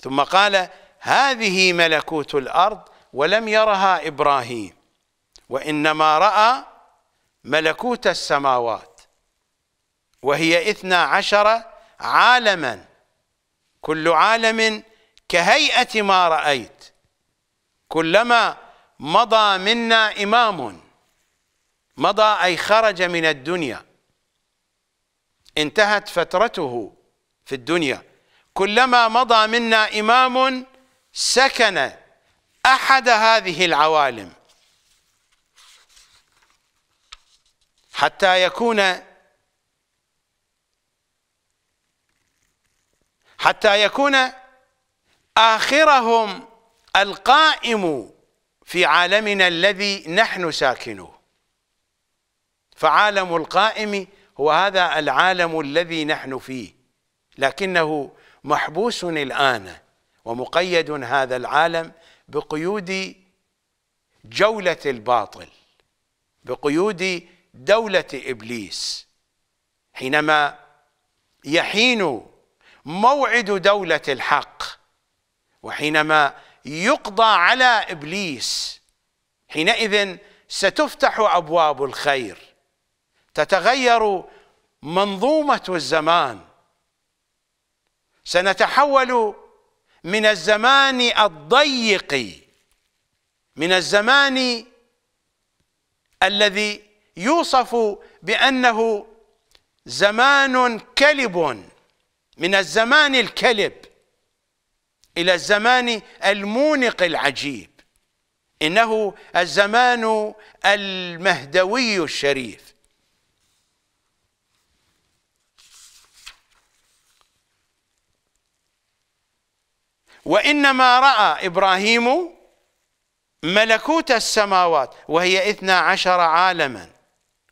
ثم قال هذه ملكوت الأرض ولم يرها إبراهيم وإنما رأى ملكوت السماوات وهي إثنى عشر عالما كل عالم كهيئة ما رأيت كلما مضى منا إمام مضى أي خرج من الدنيا انتهت فترته في الدنيا كلما مضى منا إمام سكن أحد هذه العوالم حتى يكون حتى يكون آخرهم القائم في عالمنا الذي نحن ساكنوه فعالم القائم هو هذا العالم الذي نحن فيه لكنه محبوس الآن ومقيد هذا العالم بقيود جولة الباطل بقيود دولة إبليس حينما يحين موعد دولة الحق وحينما يقضى على إبليس حينئذ ستفتح أبواب الخير تتغير منظومه الزمان سنتحول من الزمان الضيق من الزمان الذي يوصف بانه زمان كلب من الزمان الكلب الى الزمان المونق العجيب انه الزمان المهدوي الشريف وإنما رأى إبراهيم ملكوت السماوات وهي إثنى عشر عالما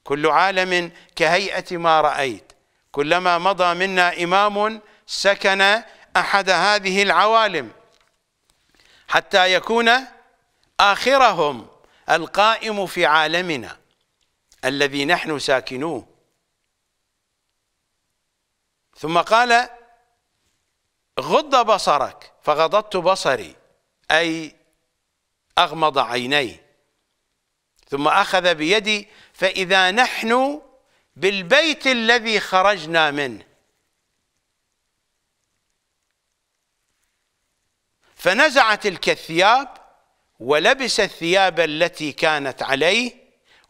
كل عالم كهيئة ما رأيت كلما مضى منا إمام سكن أحد هذه العوالم حتى يكون آخرهم القائم في عالمنا الذي نحن ساكنوه ثم قال غض بصرك فغضضت بصري أي أغمض عيني ثم أخذ بيدي فإذا نحن بالبيت الذي خرجنا منه فنزعت تلك الثياب ولبس الثياب التي كانت عليه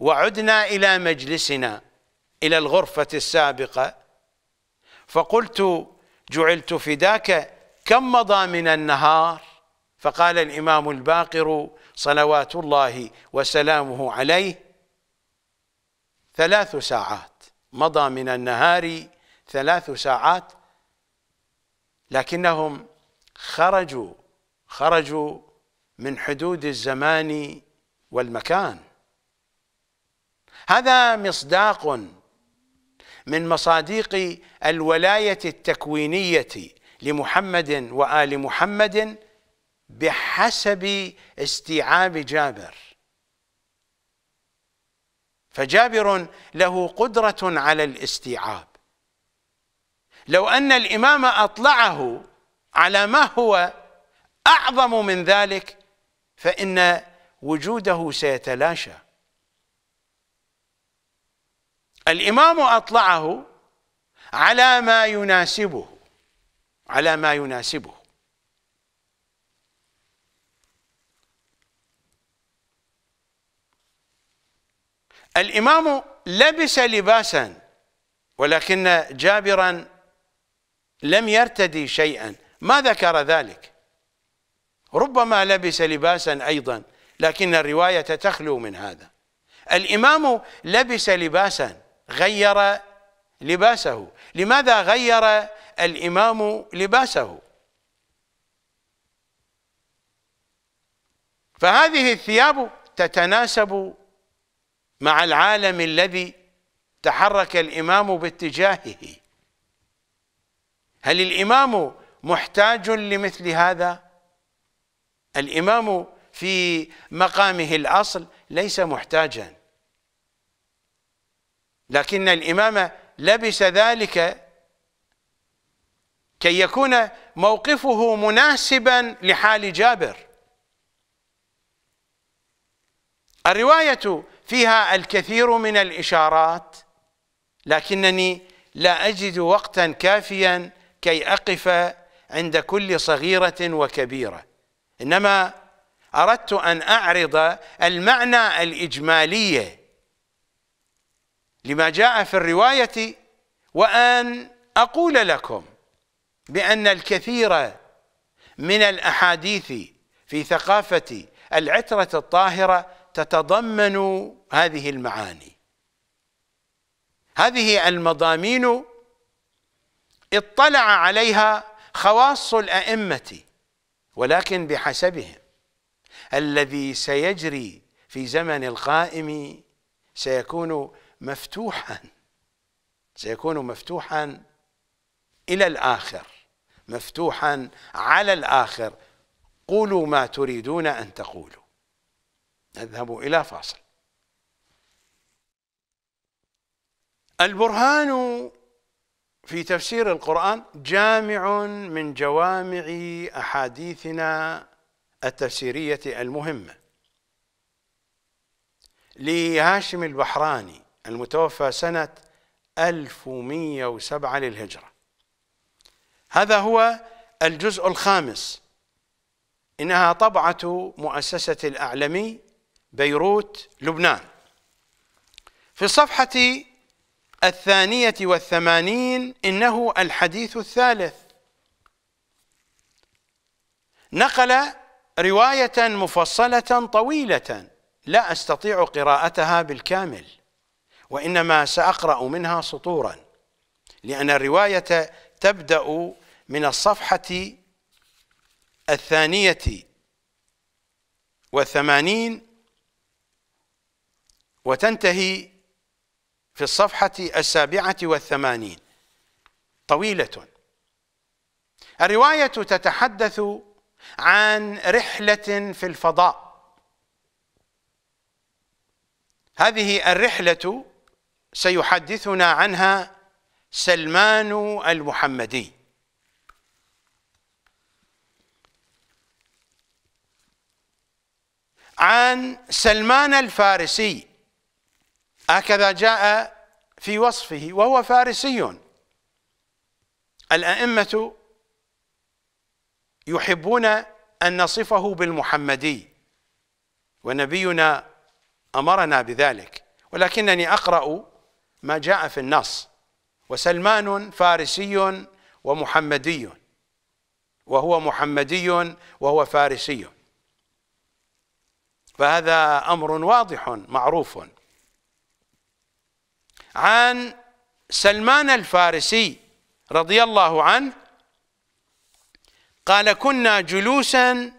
وعدنا إلى مجلسنا إلى الغرفة السابقة فقلت جعلت فداك كم مضى من النهار فقال الإمام الباقر صلوات الله وسلامه عليه ثلاث ساعات مضى من النهار ثلاث ساعات لكنهم خرجوا خرجوا من حدود الزمان والمكان هذا مصداق من مصادق الولاية التكوينية لمحمد وآل محمد بحسب استيعاب جابر فجابر له قدرة على الاستيعاب لو أن الإمام أطلعه على ما هو أعظم من ذلك فإن وجوده سيتلاشى الإمام أطلعه على ما يناسبه على ما يناسبه الإمام لبس لباسا ولكن جابرا لم يرتدي شيئا ما ذكر ذلك ربما لبس لباسا أيضا لكن الرواية تخلو من هذا الإمام لبس لباسا غير لباسه لماذا غير الإمام لباسه فهذه الثياب تتناسب مع العالم الذي تحرك الإمام باتجاهه هل الإمام محتاج لمثل هذا الإمام في مقامه الأصل ليس محتاجاً لكن الإمام لبس ذلك كي يكون موقفه مناسبا لحال جابر الرواية فيها الكثير من الإشارات لكنني لا أجد وقتا كافيا كي أقف عند كل صغيرة وكبيرة إنما أردت أن أعرض المعنى الإجمالي لما جاء في الرواية وأن أقول لكم بأن الكثير من الأحاديث في ثقافة العترة الطاهرة تتضمن هذه المعاني هذه المضامين اطلع عليها خواص الأئمة ولكن بحسبهم الذي سيجري في زمن القائم سيكون مفتوحا سيكون مفتوحا الى الاخر مفتوحا على الاخر قولوا ما تريدون ان تقولوا نذهب الى فاصل البرهان في تفسير القرآن جامع من جوامع أحاديثنا التفسيرية المهمة لهاشم البحراني المتوفى سنة 1107 للهجرة هذا هو الجزء الخامس إنها طبعة مؤسسة الأعلمي بيروت لبنان في الصفحة الثانية والثمانين إنه الحديث الثالث نقل رواية مفصلة طويلة لا أستطيع قراءتها بالكامل وإنما سأقرأ منها سطورا لأن الرواية تبدأ من الصفحة الثانية والثمانين وتنتهي في الصفحة السابعة والثمانين طويلة الرواية تتحدث عن رحلة في الفضاء هذه الرحلة سيحدثنا عنها سلمان المحمدي عن سلمان الفارسي هكذا جاء في وصفه وهو فارسي الأئمة يحبون أن نصفه بالمحمدي ونبينا أمرنا بذلك ولكنني أقرأ ما جاء في النص وسلمان فارسي ومحمدي وهو محمدي وهو فارسي فهذا أمر واضح معروف عن سلمان الفارسي رضي الله عنه قال كنا جلوسا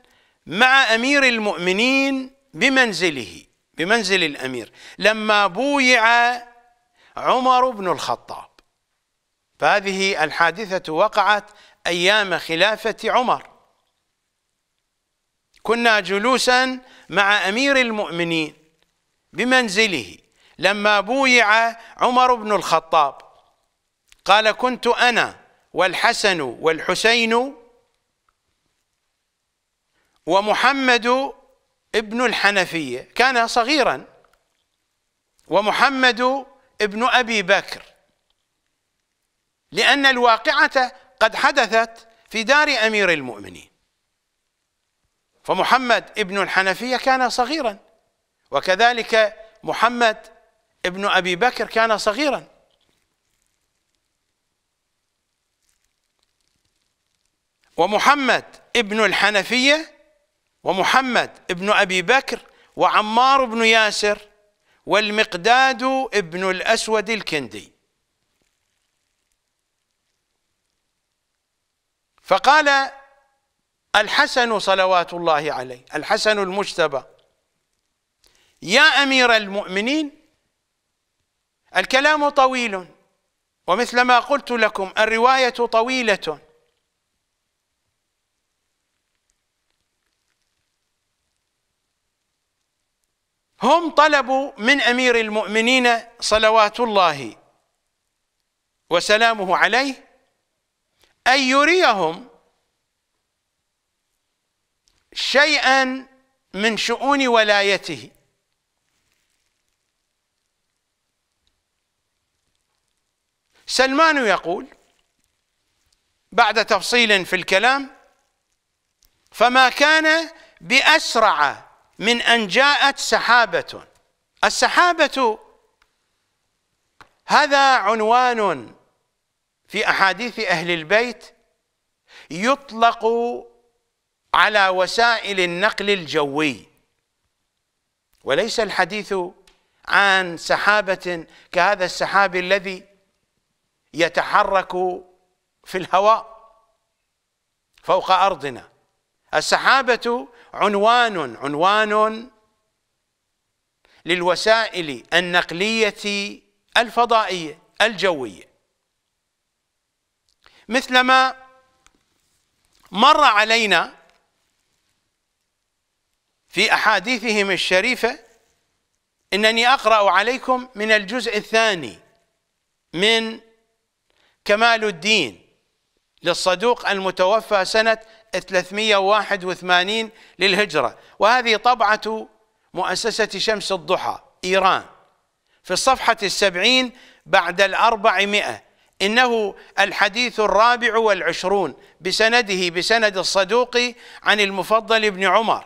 مع أمير المؤمنين بمنزله بمنزل الأمير لما بويع عمر بن الخطاب فهذه الحادثة وقعت أيام خلافة عمر كنا جلوسا مع أمير المؤمنين بمنزله لما بويع عمر بن الخطاب قال كنت أنا والحسن والحسين ومحمد ابن الحنفية كان صغيرا ومحمد ابن أبي بكر لأن الواقعة قد حدثت في دار أمير المؤمنين فمحمد ابن الحنفية كان صغيرا وكذلك محمد ابن أبي بكر كان صغيرا ومحمد ابن الحنفية ومحمد ابن أبي بكر وعمار بن ياسر والمقداد ابن الأسود الكندي فقال الحسن صلوات الله عليه الحسن المجتبى يا أمير المؤمنين الكلام طويل ومثل ما قلت لكم الرواية طويلة هم طلبوا من امير المؤمنين صلوات الله وسلامه عليه ان يريهم شيئا من شؤون ولايته سلمان يقول بعد تفصيل في الكلام فما كان باسرع من أن جاءت سحابة السحابة هذا عنوان في أحاديث أهل البيت يطلق على وسائل النقل الجوي وليس الحديث عن سحابة كهذا السحاب الذي يتحرك في الهواء فوق أرضنا السحابة عنوان عنوان للوسائل النقلية الفضائية الجوية مثلما مر علينا في أحاديثهم الشريفة إنني أقرأ عليكم من الجزء الثاني من كمال الدين للصدوق المتوفى سنة 381 للهجرة وهذه طبعة مؤسسة شمس الضحى إيران في الصفحة السبعين بعد الأربعمائة إنه الحديث الرابع والعشرون بسنده بسند الصدوق عن المفضل بن عمر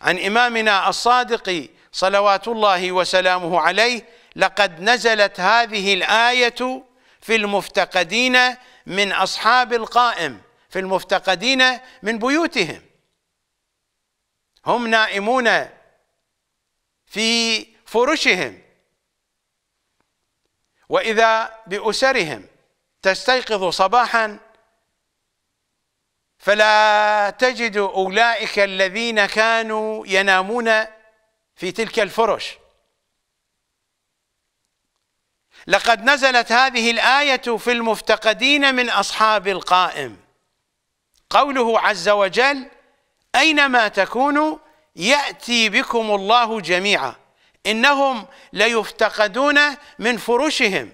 عن إمامنا الصادق صلوات الله وسلامه عليه لقد نزلت هذه الآية في المفتقدين من أصحاب القائم في المفتقدين من بيوتهم هم نائمون في فرشهم واذا باسرهم تستيقظ صباحا فلا تجد اولئك الذين كانوا ينامون في تلك الفرش لقد نزلت هذه الايه في المفتقدين من اصحاب القائم قوله عز وجل أينما تكونوا يأتي بكم الله جميعا إنهم ليفتقدون من فرشهم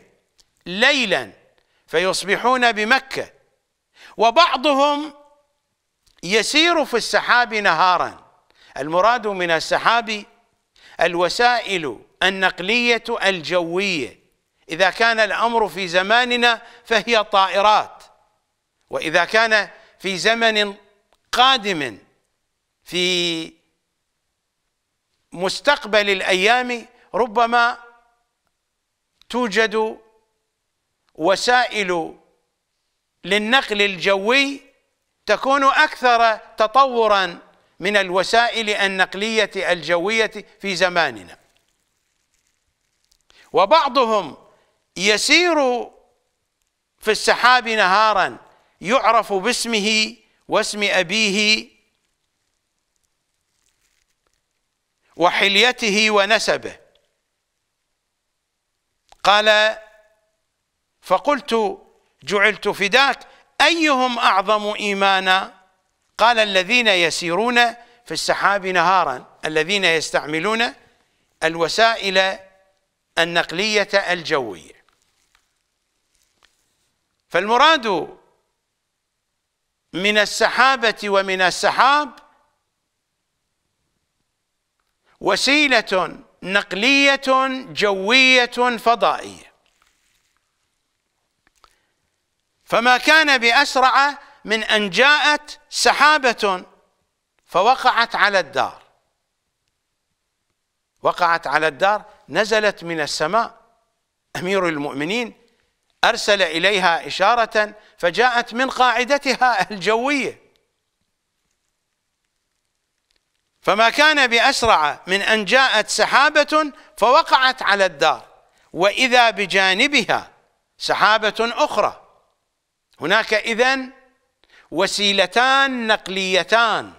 ليلا فيصبحون بمكة وبعضهم يسير في السحاب نهارا المراد من السحاب الوسائل النقلية الجوية إذا كان الأمر في زماننا فهي طائرات وإذا كان في زمن قادم في مستقبل الايام ربما توجد وسائل للنقل الجوي تكون اكثر تطورا من الوسائل النقليه الجويه في زماننا وبعضهم يسير في السحاب نهارا يعرف باسمه واسم أبيه وحليته ونسبه قال فقلت جعلت فداك أيهم أعظم إيمانا قال الذين يسيرون في السحاب نهارا الذين يستعملون الوسائل النقلية الجوية فالمراد من السحابة ومن السحاب وسيلة نقلية جوية فضائية فما كان بأسرع من أن جاءت سحابة فوقعت على الدار وقعت على الدار نزلت من السماء أمير المؤمنين أرسل إليها إشارة فجاءت من قاعدتها الجوية فما كان بأسرع من أن جاءت سحابة فوقعت على الدار وإذا بجانبها سحابة أخرى هناك إذن وسيلتان نقليتان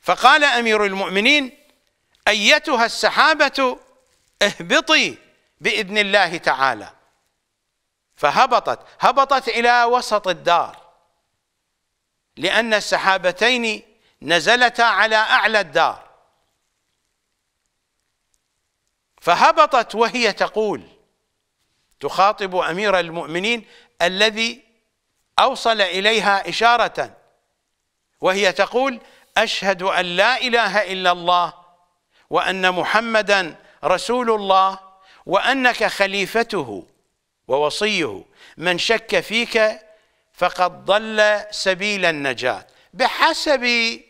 فقال أمير المؤمنين أيتها السحابة اهبطي باذن الله تعالى فهبطت هبطت الى وسط الدار لان السحابتين نزلتا على اعلى الدار فهبطت وهي تقول تخاطب امير المؤمنين الذي اوصل اليها اشاره وهي تقول اشهد ان لا اله الا الله وان محمدا رسول الله وأنك خليفته ووصيه من شك فيك فقد ضل سبيل النجاة بحسب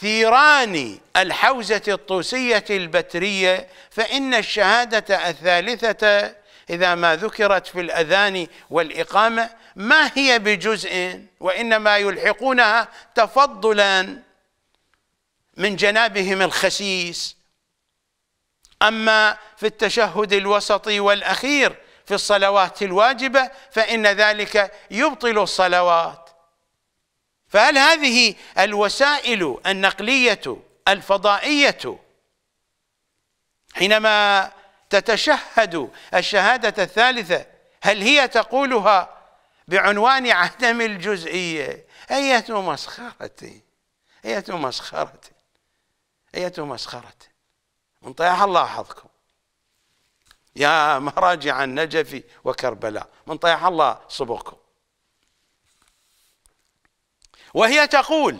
ثيران الحوزة الطوسية البترية فإن الشهادة الثالثة إذا ما ذكرت في الأذان والإقامة ما هي بجزء وإنما يلحقونها تفضلا من جنابهم الخسيس أما في التشهد الوسطي والأخير في الصلوات الواجبة فإن ذلك يبطل الصلوات فهل هذه الوسائل النقلية الفضائية حينما تتشهد الشهادة الثالثة هل هي تقولها بعنوان عدم الجزئية أية مسخرة أية مسخرة أية مسخرة طيح الله حظكم يا مراجع النجف وكربلاء من طيح الله صبغكم وهي تقول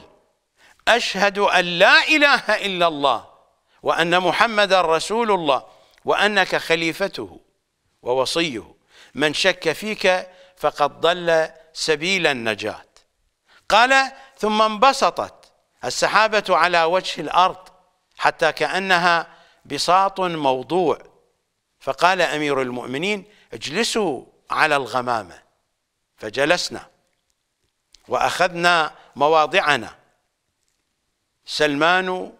أشهد أن لا إله إلا الله وأن محمد رسول الله وأنك خليفته ووصيه من شك فيك فقد ضل سبيل النجاة قال ثم انبسطت السحابة على وجه الأرض حتى كأنها بساط موضوع فقال امير المؤمنين اجلسوا على الغمامه فجلسنا واخذنا مواضعنا سلمان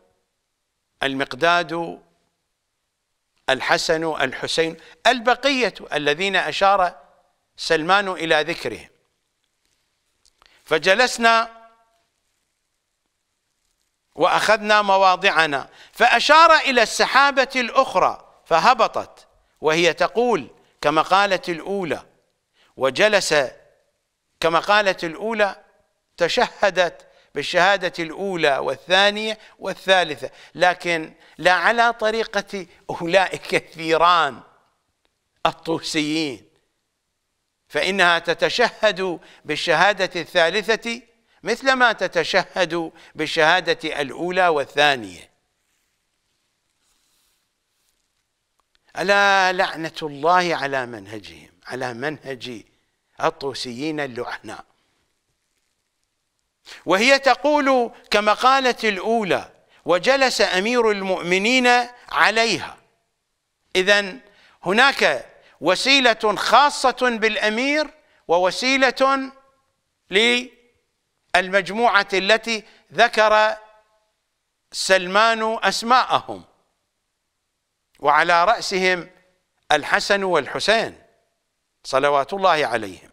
المقداد الحسن الحسين البقيه الذين اشار سلمان الى ذكرهم فجلسنا وأخذنا مواضعنا فأشار إلى السحابة الأخرى فهبطت وهي تقول كما قالت الأولى وجلس كما قالت الأولى تشهدت بالشهادة الأولى والثانية والثالثة لكن لا على طريقة أولئك الثيران الطوسيين فإنها تتشهد بالشهادة الثالثة مثلما تتشهد بالشهادة الأولى والثانية ألا لعنة الله على منهجهم على منهج الطوسيين اللعناء وهي تقول كما قالت الأولى وجلس أمير المؤمنين عليها إذا هناك وسيلة خاصة بالأمير ووسيلة للمؤمنين المجموعة التي ذكر سلمان أسماءهم وعلى رأسهم الحسن والحسين صلوات الله عليهما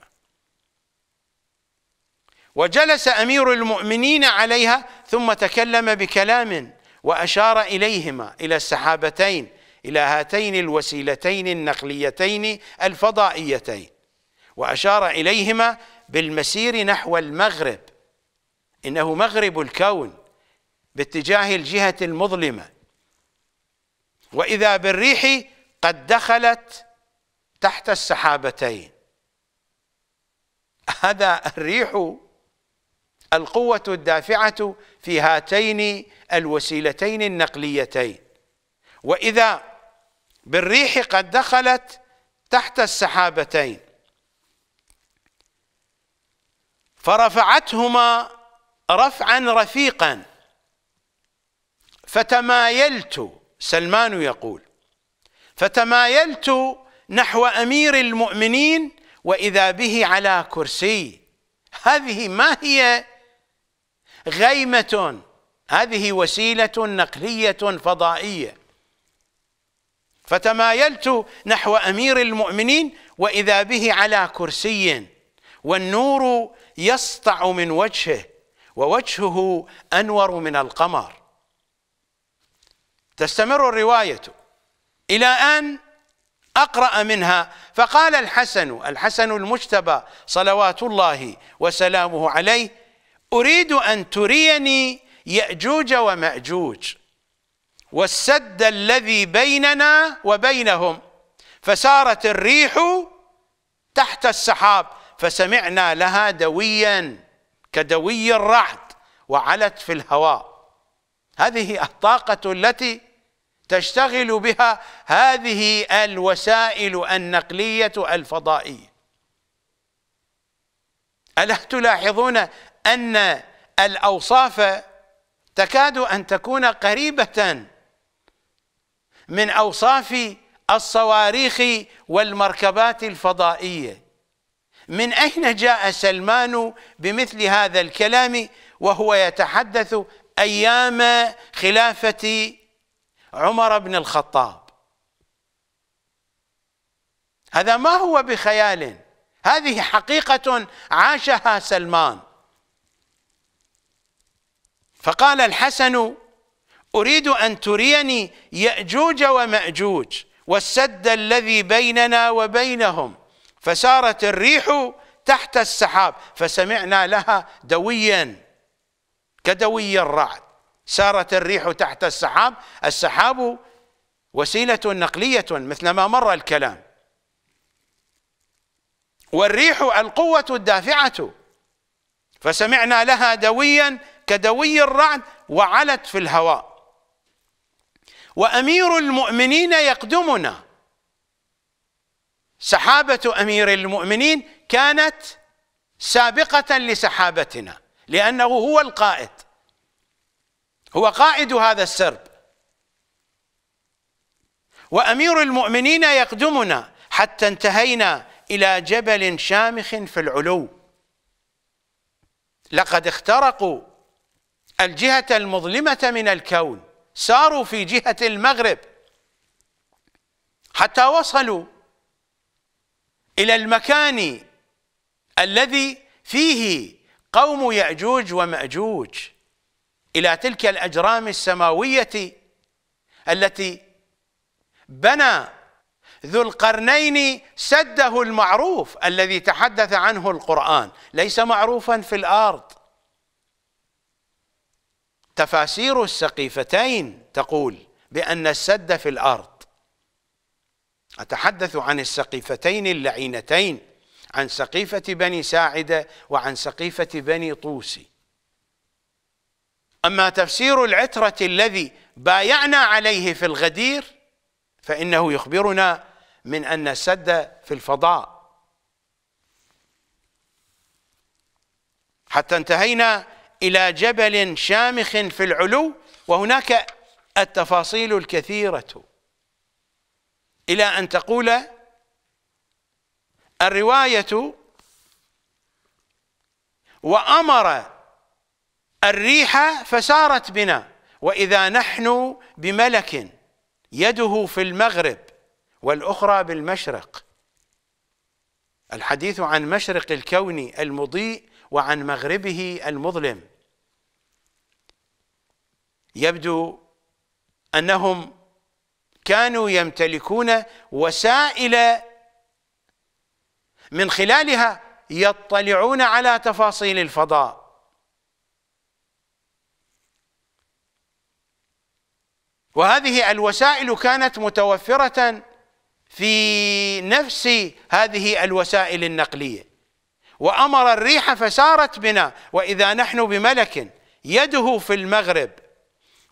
وجلس أمير المؤمنين عليها ثم تكلم بكلام وأشار إليهما إلى السحابتين إلى هاتين الوسيلتين النقليتين الفضائيتين وأشار إليهما بالمسير نحو المغرب إنه مغرب الكون باتجاه الجهة المظلمة وإذا بالريح قد دخلت تحت السحابتين هذا الريح القوة الدافعة في هاتين الوسيلتين النقليتين وإذا بالريح قد دخلت تحت السحابتين فرفعتهما رفعا رفيقا فتمايلت سلمان يقول فتمايلت نحو امير المؤمنين واذا به على كرسي هذه ما هي غيمه هذه وسيله نقليه فضائيه فتمايلت نحو امير المؤمنين واذا به على كرسي والنور يسطع من وجهه ووجهه انور من القمر تستمر الروايه الى ان اقرا منها فقال الحسن الحسن المجتبى صلوات الله وسلامه عليه اريد ان تريني ياجوج وماجوج والسد الذي بيننا وبينهم فسارت الريح تحت السحاب فسمعنا لها دويا كدوي الرعد وعلت في الهواء هذه الطاقة التي تشتغل بها هذه الوسائل النقلية الفضائية ألا تلاحظون أن الأوصاف تكاد أن تكون قريبة من أوصاف الصواريخ والمركبات الفضائية من أين جاء سلمان بمثل هذا الكلام وهو يتحدث أيام خلافة عمر بن الخطاب هذا ما هو بخيال هذه حقيقة عاشها سلمان فقال الحسن أريد أن تريني يأجوج ومأجوج والسد الذي بيننا وبينهم فسارت الريح تحت السحاب فسمعنا لها دويا كدوي الرعد سارت الريح تحت السحاب السحاب وسيلة نقلية مثل ما مر الكلام والريح القوة الدافعة فسمعنا لها دويا كدوي الرعد وعلت في الهواء وأمير المؤمنين يقدمنا سحابة أمير المؤمنين كانت سابقة لسحابتنا لأنه هو القائد هو قائد هذا السرب وأمير المؤمنين يقدمنا حتى انتهينا إلى جبل شامخ في العلو لقد اخترقوا الجهة المظلمة من الكون ساروا في جهة المغرب حتى وصلوا إلى المكان الذي فيه قوم يأجوج ومأجوج إلى تلك الأجرام السماوية التي بنى ذو القرنين سده المعروف الذي تحدث عنه القرآن ليس معروفا في الأرض تفاسير السقيفتين تقول بأن السد في الأرض أتحدث عن السقيفتين اللعينتين عن سقيفة بني ساعدة وعن سقيفة بني طوسي أما تفسير العترة الذي بايعنا عليه في الغدير فإنه يخبرنا من أن السد في الفضاء حتى انتهينا إلى جبل شامخ في العلو وهناك التفاصيل الكثيرة إلى أن تقول الرواية وأمر الريح فسارت بنا وإذا نحن بملك يده في المغرب والأخرى بالمشرق الحديث عن مشرق الكون المضيء وعن مغربه المظلم يبدو أنهم كانوا يمتلكون وسائل من خلالها يطلعون على تفاصيل الفضاء وهذه الوسائل كانت متوفرة في نفس هذه الوسائل النقلية وأمر الريح فسارت بنا وإذا نحن بملك يده في المغرب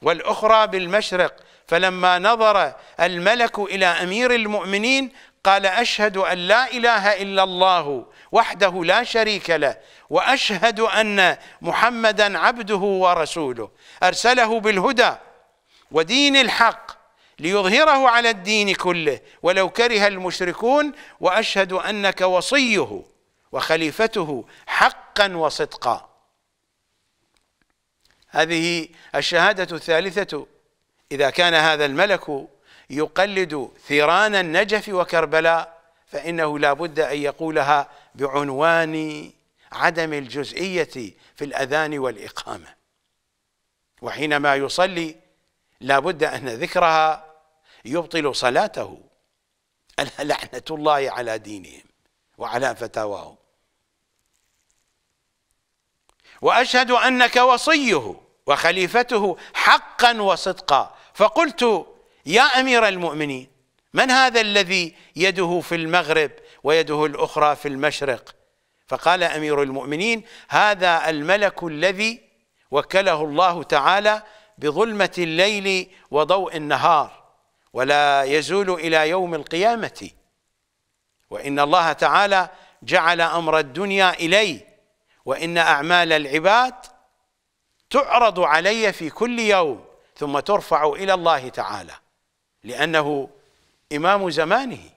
والأخرى بالمشرق فلما نظر الملك إلى أمير المؤمنين قال أشهد أن لا إله إلا الله وحده لا شريك له وأشهد أن محمدا عبده ورسوله أرسله بالهدى ودين الحق ليظهره على الدين كله ولو كره المشركون وأشهد أنك وصيه وخليفته حقا وصدقا هذه الشهادة الثالثة إذا كان هذا الملك يقلد ثيران النجف وكربلاء فإنه لا بد أن يقولها بعنوان عدم الجزئية في الأذان والإقامة وحينما يصلي لا بد أن ذكرها يبطل صلاته لعنة الله على دينهم وعلى فتاواهم وأشهد أنك وصيه وخليفته حقا وصدقا فقلت يا امير المؤمنين من هذا الذي يده في المغرب ويده الاخرى في المشرق فقال امير المؤمنين هذا الملك الذي وكله الله تعالى بظلمه الليل وضوء النهار ولا يزول الى يوم القيامه وان الله تعالى جعل امر الدنيا الي وان اعمال العباد تعرض علي في كل يوم ثم ترفع إلى الله تعالى لأنه إمام زمانه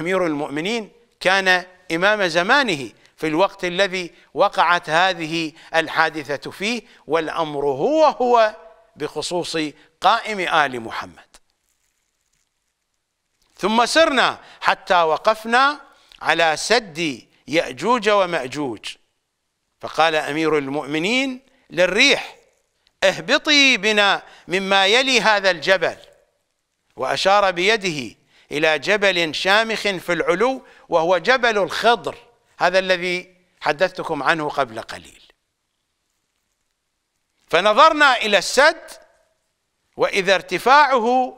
أمير المؤمنين كان إمام زمانه في الوقت الذي وقعت هذه الحادثة فيه والأمر هو هو بخصوص قائم آل محمد ثم سرنا حتى وقفنا على سد يأجوج ومأجوج فقال أمير المؤمنين للريح اهبطي بنا مما يلي هذا الجبل وأشار بيده إلى جبل شامخ في العلو وهو جبل الخضر هذا الذي حدثتكم عنه قبل قليل فنظرنا إلى السد وإذا ارتفاعه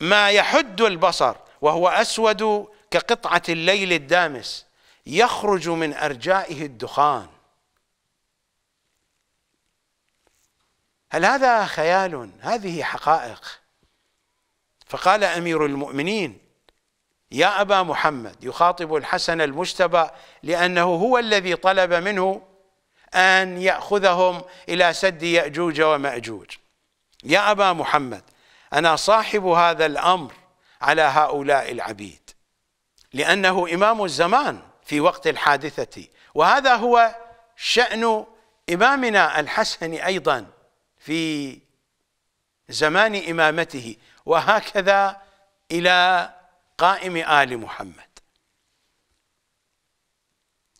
ما يحد البصر وهو أسود كقطعة الليل الدامس يخرج من أرجائه الدخان هل هذا خيال هذه حقائق فقال امير المؤمنين يا ابا محمد يخاطب الحسن المجتبى لانه هو الذي طلب منه ان ياخذهم الى سد ياجوج وماجوج يا ابا محمد انا صاحب هذا الامر على هؤلاء العبيد لانه امام الزمان في وقت الحادثه وهذا هو شان امامنا الحسن ايضا في زمان إمامته وهكذا إلى قائم آل محمد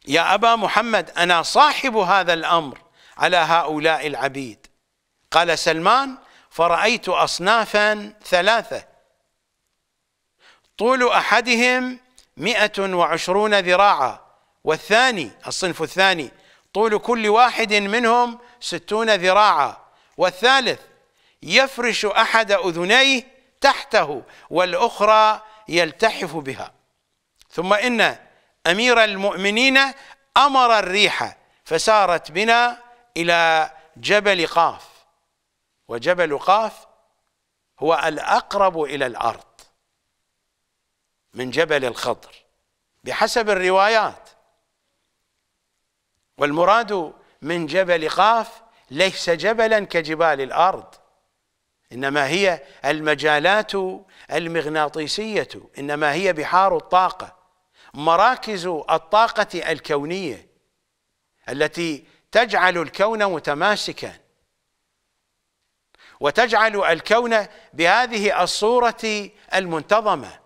يا أبا محمد أنا صاحب هذا الأمر على هؤلاء العبيد قال سلمان فرأيت أصنافا ثلاثة طول أحدهم مئة وعشرون ذراعا والثاني الصنف الثاني طول كل واحد منهم ستون ذراعا والثالث يفرش احد اذنيه تحته والاخرى يلتحف بها ثم ان امير المؤمنين امر الريح فسارت بنا الى جبل قاف وجبل قاف هو الاقرب الى الارض من جبل الخضر بحسب الروايات والمراد من جبل قاف ليس جبلا كجبال الارض انما هي المجالات المغناطيسيه انما هي بحار الطاقه مراكز الطاقه الكونيه التي تجعل الكون متماسكا وتجعل الكون بهذه الصوره المنتظمه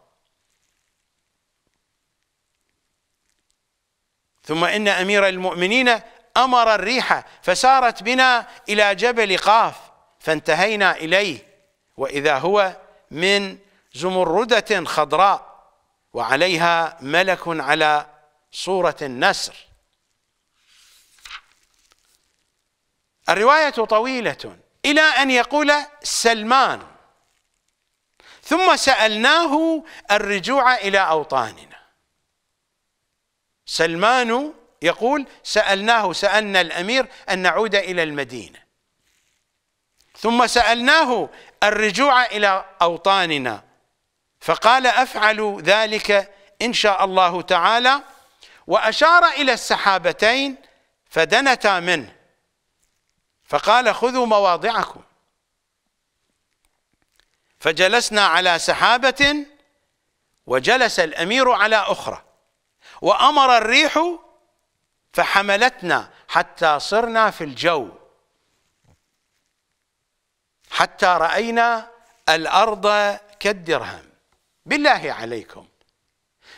ثم ان امير المؤمنين أمر الريح فسارت بنا إلى جبل قاف فانتهينا إليه وإذا هو من زمردة خضراء وعليها ملك على صورة النسر الرواية طويلة إلى أن يقول سلمان ثم سألناه الرجوع إلى أوطاننا سلمان يقول سألناه سألنا الأمير أن نعود إلى المدينة ثم سألناه الرجوع إلى أوطاننا فقال أفعل ذلك إن شاء الله تعالى وأشار إلى السحابتين فدنتا منه فقال خذوا مواضعكم فجلسنا على سحابة وجلس الأمير على أخرى وأمر الريح فحملتنا حتى صرنا في الجو حتى رأينا الأرض كالدرهم بالله عليكم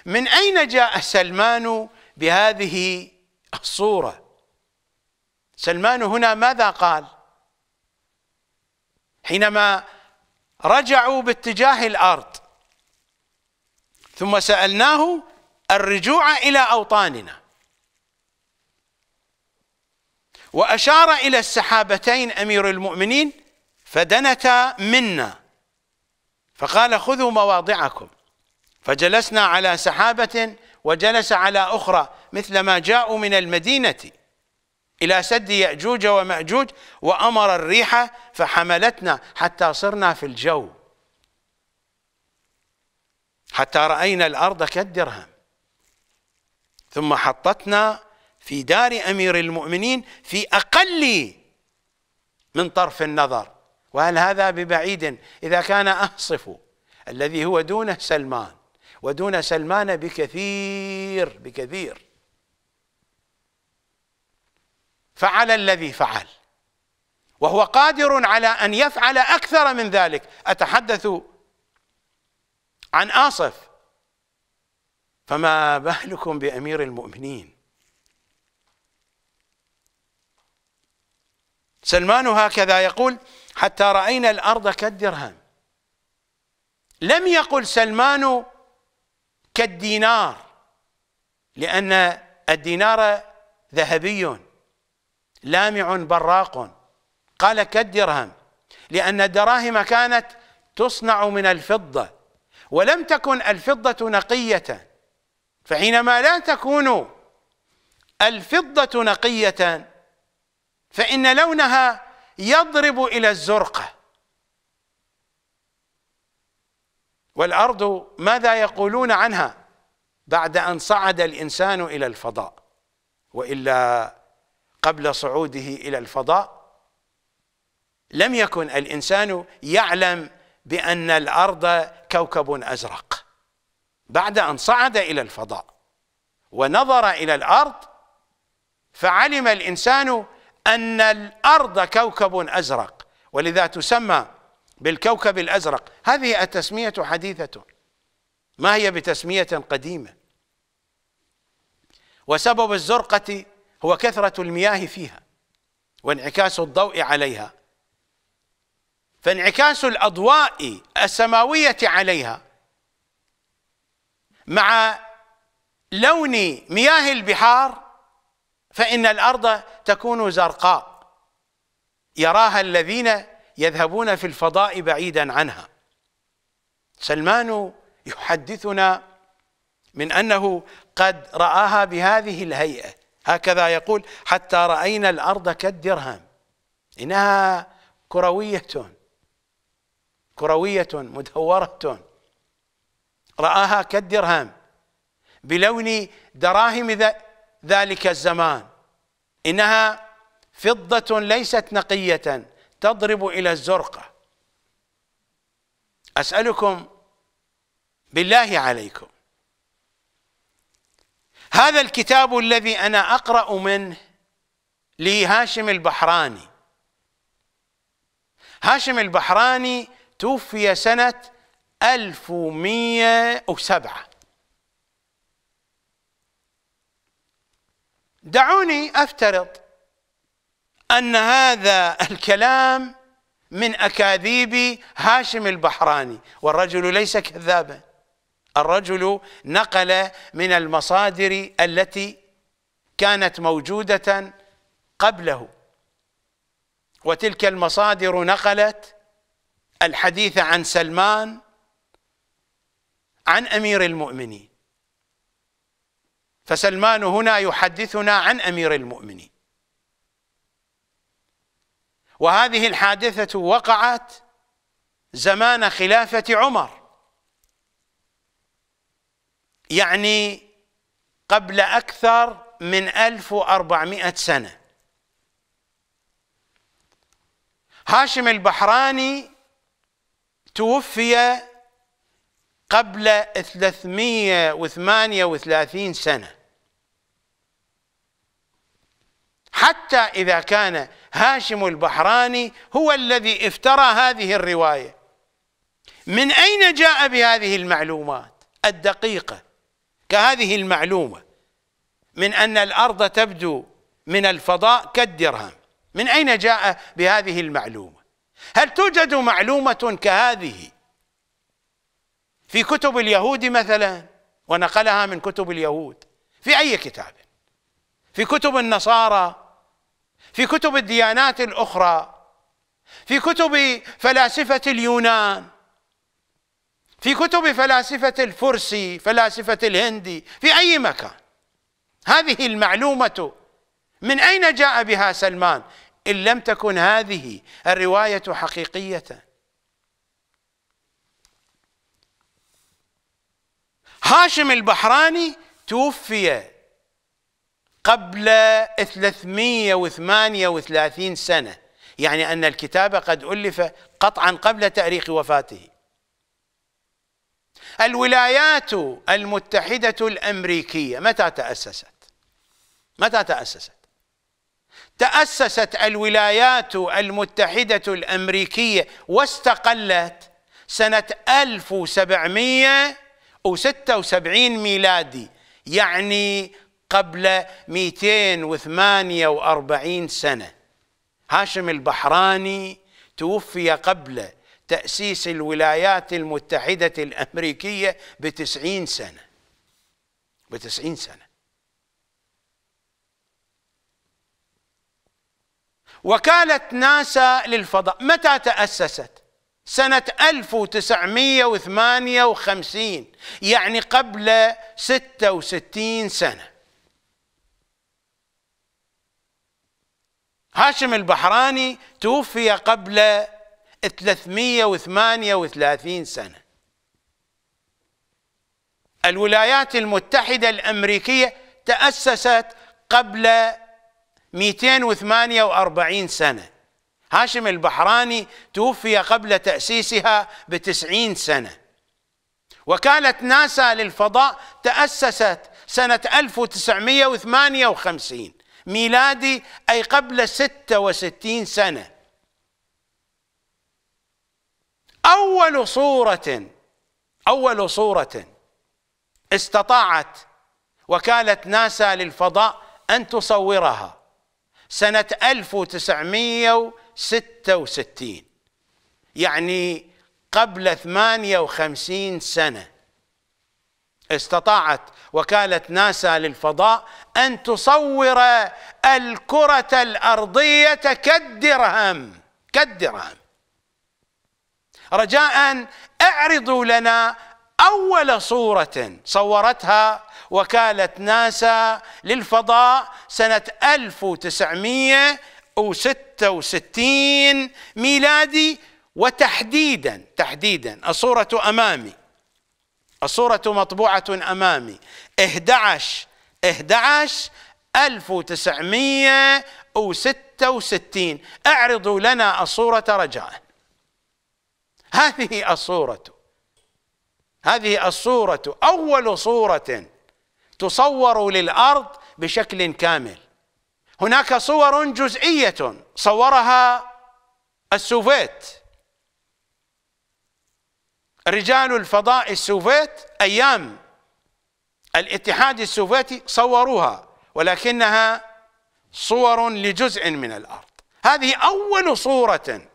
من أين جاء سلمان بهذه الصورة سلمان هنا ماذا قال حينما رجعوا باتجاه الأرض ثم سألناه الرجوع إلى أوطاننا وأشار إلى السحابتين أمير المؤمنين فدنتا منا فقال خذوا مواضعكم فجلسنا على سحابة وجلس على أخرى مثل ما جاءوا من المدينة إلى سد يأجوج ومأجوج وأمر الريح فحملتنا حتى صرنا في الجو حتى رأينا الأرض كالدرهم ثم حطتنا في دار امير المؤمنين في اقل من طرف النظر وهل هذا ببعيد اذا كان اهصف الذي هو دونه سلمان ودون سلمان بكثير بكثير فعل الذي فعل وهو قادر على ان يفعل اكثر من ذلك اتحدث عن اصف فما بالكم بامير المؤمنين سلمان هكذا يقول حتى رأينا الأرض كالدرهم لم يقل سلمان كالدينار لأن الدينار ذهبي لامع براق قال كالدرهم لأن الدراهم كانت تصنع من الفضة ولم تكن الفضة نقية فحينما لا تكون الفضة نقية فإن لونها يضرب إلى الزرقة والأرض ماذا يقولون عنها بعد أن صعد الإنسان إلى الفضاء وإلا قبل صعوده إلى الفضاء لم يكن الإنسان يعلم بأن الأرض كوكب أزرق بعد أن صعد إلى الفضاء ونظر إلى الأرض فعلم الإنسان أن الأرض كوكب أزرق ولذا تسمى بالكوكب الأزرق هذه التسمية حديثة ما هي بتسمية قديمة وسبب الزرقة هو كثرة المياه فيها وانعكاس الضوء عليها فانعكاس الأضواء السماوية عليها مع لون مياه البحار فإن الأرض تكون زرقاء يراها الذين يذهبون في الفضاء بعيدا عنها سلمان يحدثنا من أنه قد رآها بهذه الهيئة هكذا يقول حتى رأينا الأرض كالدرهم إنها كروية كروية مدورة رآها كالدرهم بلون دراهم ذلك الزمان إنها فضة ليست نقية تضرب إلى الزرقة أسألكم بالله عليكم هذا الكتاب الذي أنا أقرأ منه لهاشم البحراني هاشم البحراني توفي سنة 1107 دعوني افترض ان هذا الكلام من اكاذيب هاشم البحراني والرجل ليس كذابا الرجل نقل من المصادر التي كانت موجوده قبله وتلك المصادر نقلت الحديث عن سلمان عن امير المؤمنين فسلمان هنا يحدثنا عن امير المؤمنين وهذه الحادثه وقعت زمان خلافه عمر يعني قبل اكثر من 1400 سنه هاشم البحراني توفي قبل 338 سنه حتى إذا كان هاشم البحراني هو الذي افترى هذه الرواية من أين جاء بهذه المعلومات الدقيقة كهذه المعلومة من أن الأرض تبدو من الفضاء كالدرهم من أين جاء بهذه المعلومة هل توجد معلومة كهذه في كتب اليهود مثلا ونقلها من كتب اليهود في أي كتاب في كتب النصارى في كتب الديانات الاخرى في كتب فلاسفه اليونان في كتب فلاسفه الفرسي فلاسفه الهندي في اي مكان هذه المعلومه من اين جاء بها سلمان ان لم تكن هذه الروايه حقيقيه هاشم البحراني توفي قبل 338 سنة يعني أن الكتاب قد ألف قطعا قبل تاريخ وفاته الولايات المتحدة الأمريكية متى تأسست؟ متى تأسست؟ تأسست الولايات المتحدة الأمريكية واستقلت سنة 1776 ميلادي يعني قبل 248 سنة هاشم البحراني توفي قبل تأسيس الولايات المتحدة الأمريكية بتسعين سنة بتسعين سنة وكالة ناسا للفضاء متى تأسست؟ سنة 1958 يعني قبل 66 سنة هاشم البحراني توفي قبل 338 سنة الولايات المتحدة الأمريكية تأسست قبل 248 سنة هاشم البحراني توفي قبل تأسيسها بتسعين سنة وكالة ناسا للفضاء تأسست سنة 1958 ميلادي أي قبل ستة وستين سنة أول صورة أول صورة استطاعت وكالة ناسا للفضاء أن تصورها سنة 1966 يعني قبل 58 سنة استطاعت وكالة ناسا للفضاء أن تصور الكرة الأرضية كالدرهم كالدرهم رجاء اعرضوا لنا أول صورة صورتها وكالة ناسا للفضاء سنة 1966 ميلادي وتحديدا تحديدا الصورة أمامي الصورة مطبوعة أمامي 11 11 1966 أعرضوا لنا الصورة رجاء هذه الصورة هذه الصورة أول صورة تصور للأرض بشكل كامل هناك صور جزئية صورها السوفيت رجال الفضاء السوفيت أيام الاتحاد السوفيتي صوروها ولكنها صور لجزء من الأرض هذه أول صورة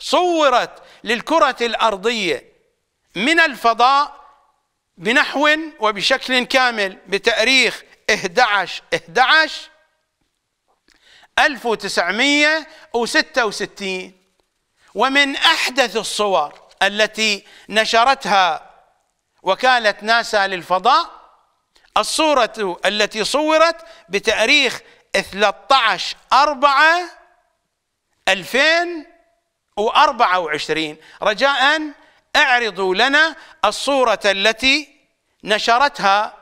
صورت للكرة الأرضية من الفضاء بنحو وبشكل كامل بتاريخ 11 11 1966 ومن أحدث الصور التي نشرتها وكالة ناسا للفضاء الصورة التي صورت بتاريخ 13 4 2024 رجاء اعرضوا لنا الصورة التي نشرتها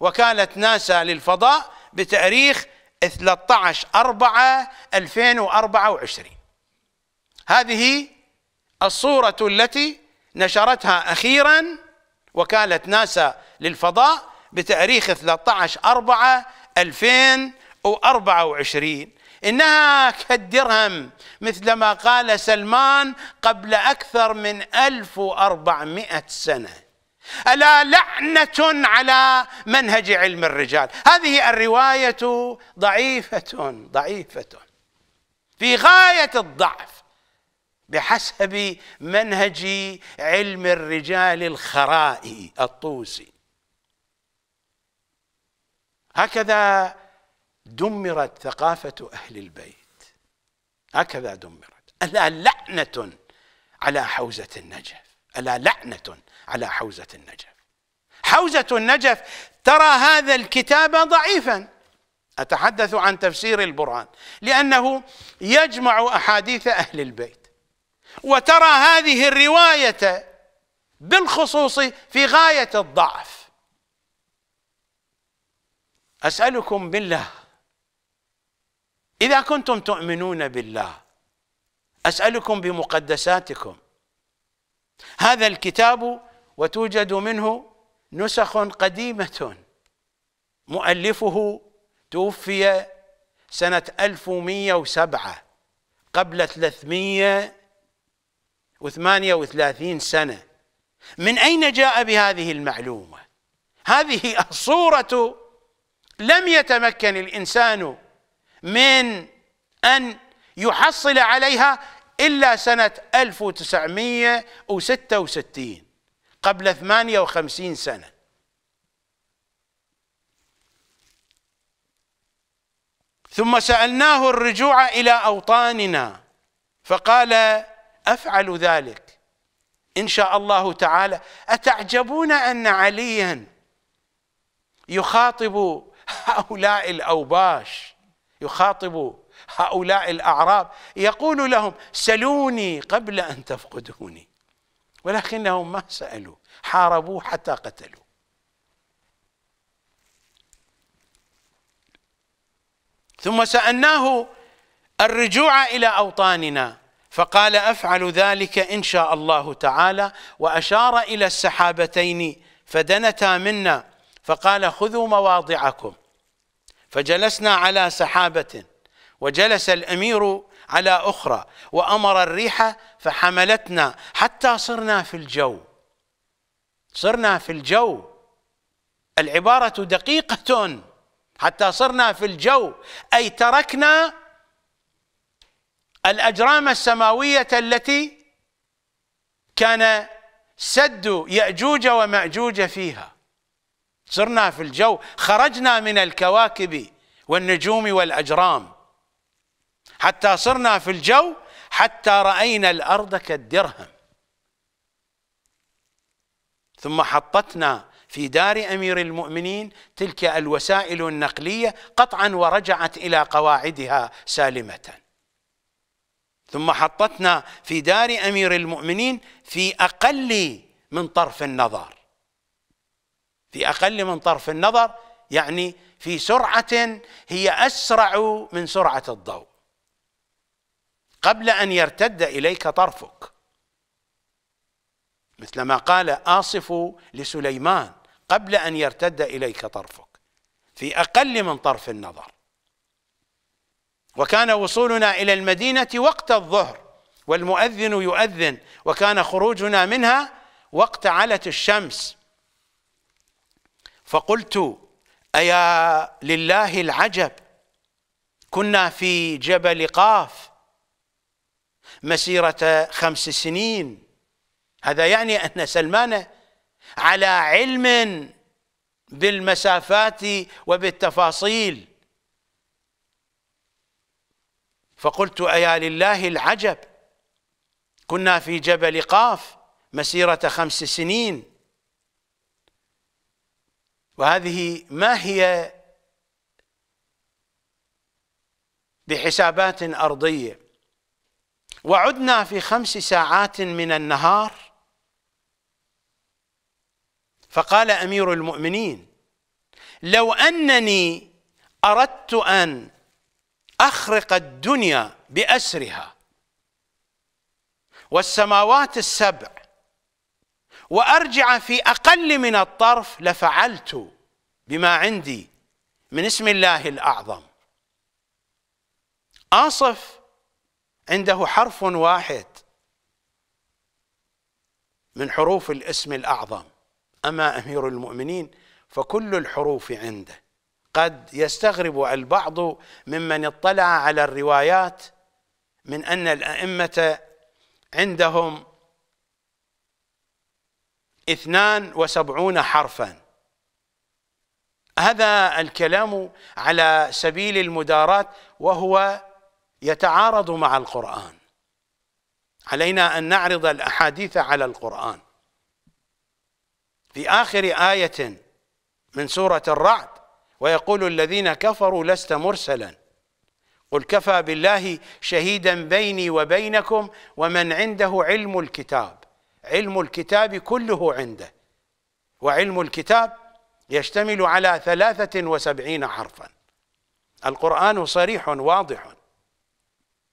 وكالة ناسا للفضاء بتاريخ 13 4 2024 هذه الصورة التي نشرتها أخيرا وكالة ناسا للفضاء بتاريخ 13 4 2024 إنها كالدرهم مثل ما قال سلمان قبل أكثر من 1400 سنة ألا لعنة على منهج علم الرجال هذه الرواية ضعيفة ضعيفة في غاية الضعف بحسب منهج علم الرجال الخرائي الطوسي هكذا دمرت ثقافة أهل البيت هكذا دمرت ألا لعنة على حوزة النجف ألا لعنة على حوزة النجف حوزة النجف ترى هذا الكتاب ضعيفا أتحدث عن تفسير البرهان لأنه يجمع أحاديث أهل البيت وترى هذه الروايه بالخصوص في غايه الضعف اسالكم بالله اذا كنتم تؤمنون بالله اسالكم بمقدساتكم هذا الكتاب وتوجد منه نسخ قديمه مؤلفه توفي سنة 1107 قبل 300 وثمانية وثلاثين سنة من أين جاء بهذه المعلومة هذه الصورة لم يتمكن الإنسان من أن يحصل عليها إلا سنة 1966 قبل 58 سنة ثم سألناه الرجوع إلى أوطاننا فقال افعل ذلك ان شاء الله تعالى اتعجبون ان عليا يخاطب هؤلاء الاوباش يخاطب هؤلاء الاعراب يقول لهم سلوني قبل ان تفقدوني ولكنهم ما سالوا حاربوه حتى قتلوا ثم سالناه الرجوع الى اوطاننا فقال افعل ذلك ان شاء الله تعالى واشار الى السحابتين فدنتا منا فقال خذوا مواضعكم فجلسنا على سحابه وجلس الامير على اخرى وامر الريح فحملتنا حتى صرنا في الجو صرنا في الجو العباره دقيقه حتى صرنا في الجو اي تركنا الأجرام السماوية التي كان سد يأجوج ومأجوج فيها صرنا في الجو خرجنا من الكواكب والنجوم والأجرام حتى صرنا في الجو حتى رأينا الأرض كالدرهم ثم حطتنا في دار أمير المؤمنين تلك الوسائل النقلية قطعا ورجعت إلى قواعدها سالمة ثم حطتنا في دار امير المؤمنين في اقل من طرف النظر في اقل من طرف النظر يعني في سرعه هي اسرع من سرعه الضوء قبل ان يرتد اليك طرفك مثل ما قال آصف لسليمان قبل أن يرتد إليك طرفك في أقل من طرف النظر وكان وصولنا إلى المدينة وقت الظهر والمؤذن يؤذن وكان خروجنا منها وقت علة الشمس فقلت أيا لله العجب كنا في جبل قاف مسيرة خمس سنين هذا يعني أن سلمان على علم بالمسافات وبالتفاصيل فقلت أيا لله العجب كنا في جبل قاف مسيرة خمس سنين وهذه ما هي بحسابات أرضية وعدنا في خمس ساعات من النهار فقال أمير المؤمنين لو أنني أردت أن أخرق الدنيا بأسرها والسماوات السبع وأرجع في أقل من الطرف لفعلت بما عندي من اسم الله الأعظم آصف عنده حرف واحد من حروف الاسم الأعظم أما أمير المؤمنين فكل الحروف عنده قد يستغرب البعض ممن اطلع على الروايات من ان الائمه عندهم اثنان وسبعون حرفا هذا الكلام على سبيل المدارات وهو يتعارض مع القرآن علينا أن نعرض الأحاديث على القرآن في آخر آية من سورة الرعد ويقول الذين كفروا لست مرسلا قل كفى بالله شهيدا بيني وبينكم ومن عنده علم الكتاب علم الكتاب كله عنده وعلم الكتاب يشتمل على ثلاثة وسبعين حرفا القرآن صريح واضح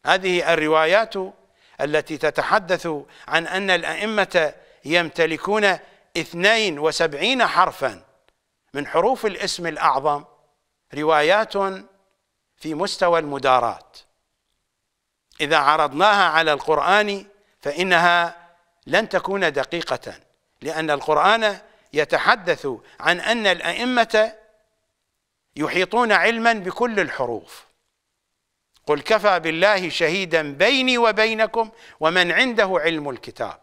هذه الروايات التي تتحدث عن أن الأئمة يمتلكون اثنين وسبعين حرفا من حروف الاسم الاعظم روايات في مستوى المدارات اذا عرضناها على القران فانها لن تكون دقيقه لان القران يتحدث عن ان الائمه يحيطون علما بكل الحروف قل كفى بالله شهيدا بيني وبينكم ومن عنده علم الكتاب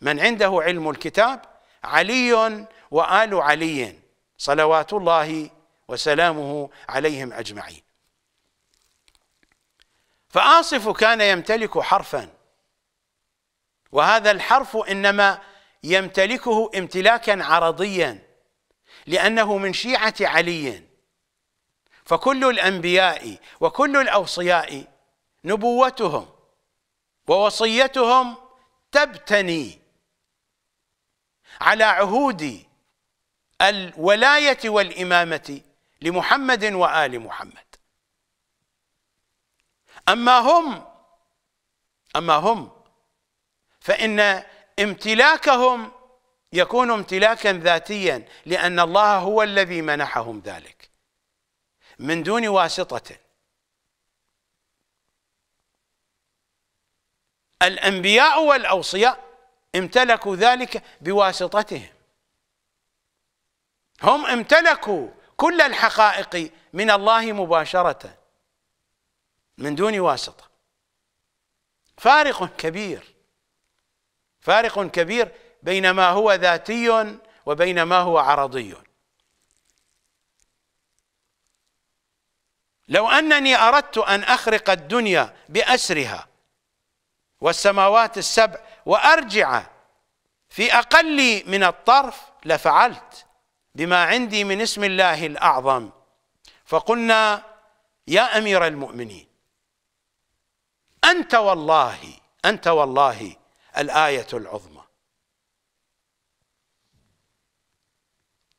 من عنده علم الكتاب علي وال علي صلوات الله وسلامه عليهم أجمعين فآصف كان يمتلك حرفا وهذا الحرف إنما يمتلكه امتلاكا عرضيا لأنه من شيعة علي فكل الأنبياء وكل الأوصياء نبوتهم ووصيتهم تبتني على عهود الولاية والإمامة لمحمد وآل محمد أما هم أما هم فإن امتلاكهم يكون امتلاكا ذاتيا لأن الله هو الذي منحهم ذلك من دون واسطة الأنبياء والأوصياء امتلكوا ذلك بواسطتهم هم امتلكوا كل الحقائق من الله مباشرة من دون واسطة فارق كبير فارق كبير بين ما هو ذاتي وبين ما هو عرضي لو أنني أردت أن أخرق الدنيا بأسرها والسماوات السبع وأرجع في أقل من الطرف لفعلت بما عندي من اسم الله الأعظم فقلنا يا أمير المؤمنين أنت والله أنت والله الآية العظمى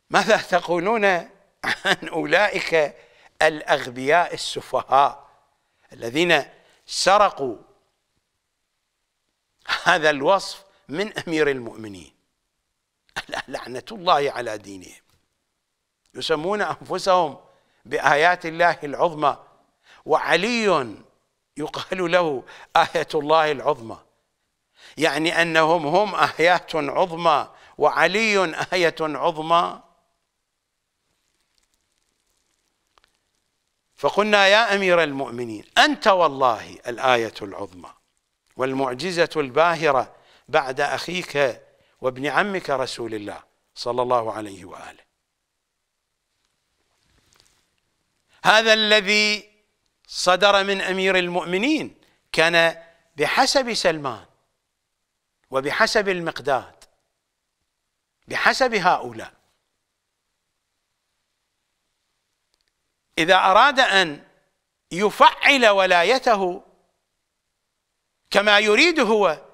ماذا تقولون عن أولئك الأغبياء السفهاء الذين سرقوا هذا الوصف من أمير المؤمنين لعنة الله على دينهم يسمون انفسهم بايات الله العظمى وعلي يقال له ايه الله العظمى يعني انهم هم ايات عظمى وعلي ايه عظمى فقلنا يا امير المؤمنين انت والله الايه العظمى والمعجزه الباهره بعد اخيك وابن عمك رسول الله صلى الله عليه واله هذا الذي صدر من امير المؤمنين كان بحسب سلمان وبحسب المقداد بحسب هؤلاء اذا اراد ان يفعل ولايته كما يريد هو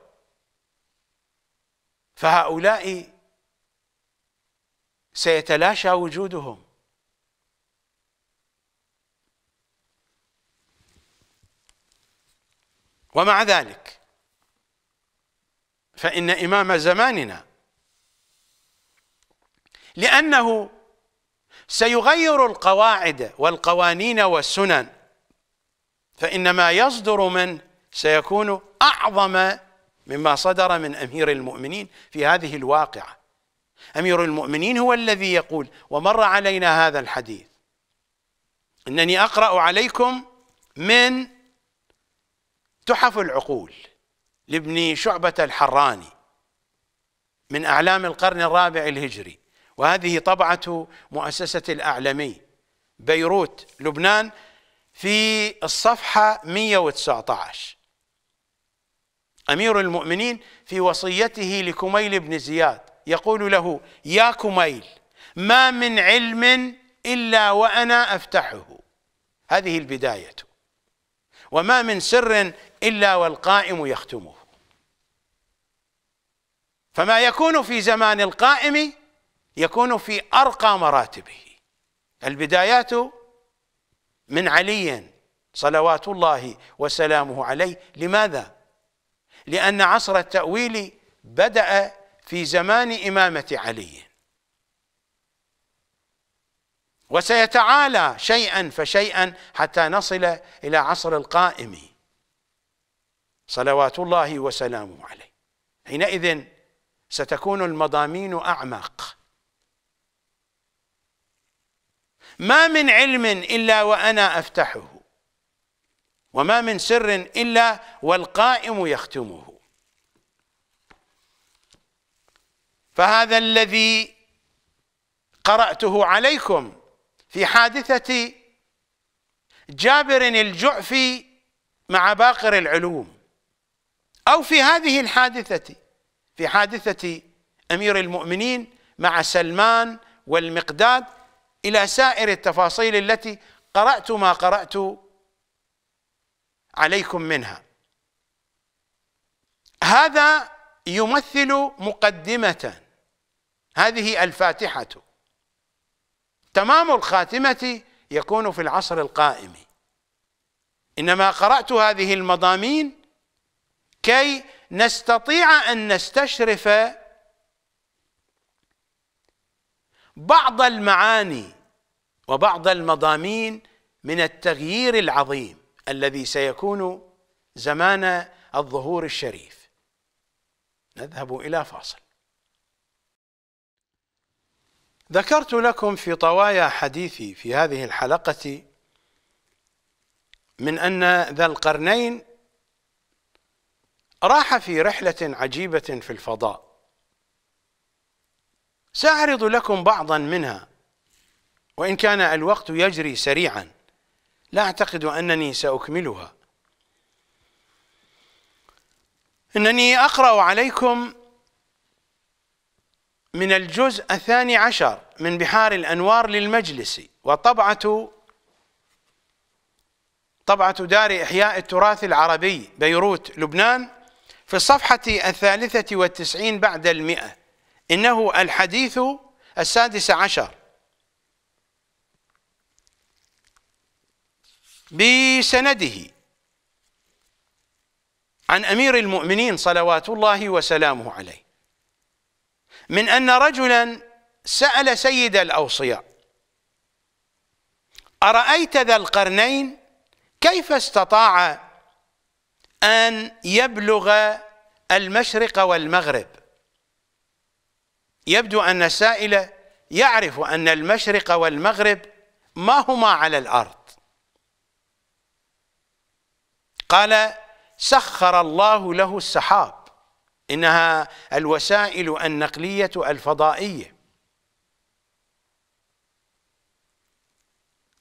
فهؤلاء سيتلاشى وجودهم ومع ذلك فإن إمام زماننا لأنه سيغير القواعد والقوانين والسنن فإن ما يصدر منه سيكون أعظم مما صدر من أمير المؤمنين في هذه الواقعة أمير المؤمنين هو الذي يقول ومر علينا هذا الحديث أنني أقرأ عليكم من تحف العقول لابن شعبة الحراني من أعلام القرن الرابع الهجري وهذه طبعة مؤسسة الأعلمي بيروت لبنان في الصفحة 119 أمير المؤمنين في وصيته لكميل بن زياد يقول له يا كميل ما من علم إلا وأنا أفتحه هذه البداية وما من سر إلا والقائم يختمه فما يكون في زمان القائم يكون في أرقى مراتبه البدايات من علي صلوات الله وسلامه عليه لماذا؟ لأن عصر التأويل بدأ في زمان إمامة علي وسيتعالى شيئا فشيئا حتى نصل إلى عصر القائم صلوات الله وسلامه عليه حينئذ ستكون المضامين أعمق ما من علم إلا وأنا أفتحه وما من سر إلا والقائم يختمه فهذا الذي قرأته عليكم في حادثة جابر الجعفي مع باقر العلوم أو في هذه الحادثة في حادثة أمير المؤمنين مع سلمان والمقداد إلى سائر التفاصيل التي قرأت ما قرأت عليكم منها هذا يمثل مقدمة هذه الفاتحة تمام الخاتمة يكون في العصر القائم إنما قرأت هذه المضامين كي نستطيع أن نستشرف بعض المعاني وبعض المضامين من التغيير العظيم الذي سيكون زمان الظهور الشريف نذهب إلى فاصل ذكرت لكم في طوايا حديثي في هذه الحلقة من أن ذا القرنين راح في رحلة عجيبة في الفضاء سأعرض لكم بعضا منها وإن كان الوقت يجري سريعا لا أعتقد أنني سأكملها إنني أقرأ عليكم من الجزء الثاني عشر من بحار الأنوار للمجلس وطبعة طبعة دار إحياء التراث العربي بيروت لبنان في الصفحة الثالثة والتسعين بعد المئة إنه الحديث السادس عشر بسنده عن أمير المؤمنين صلوات الله وسلامه عليه من أن رجلا سأل سيد الأوصياء أرأيت ذا القرنين كيف استطاع أن يبلغ المشرق والمغرب يبدو أن السائل يعرف أن المشرق والمغرب ما هما على الأرض قال سخر الله له السحاب إنها الوسائل النقلية الفضائية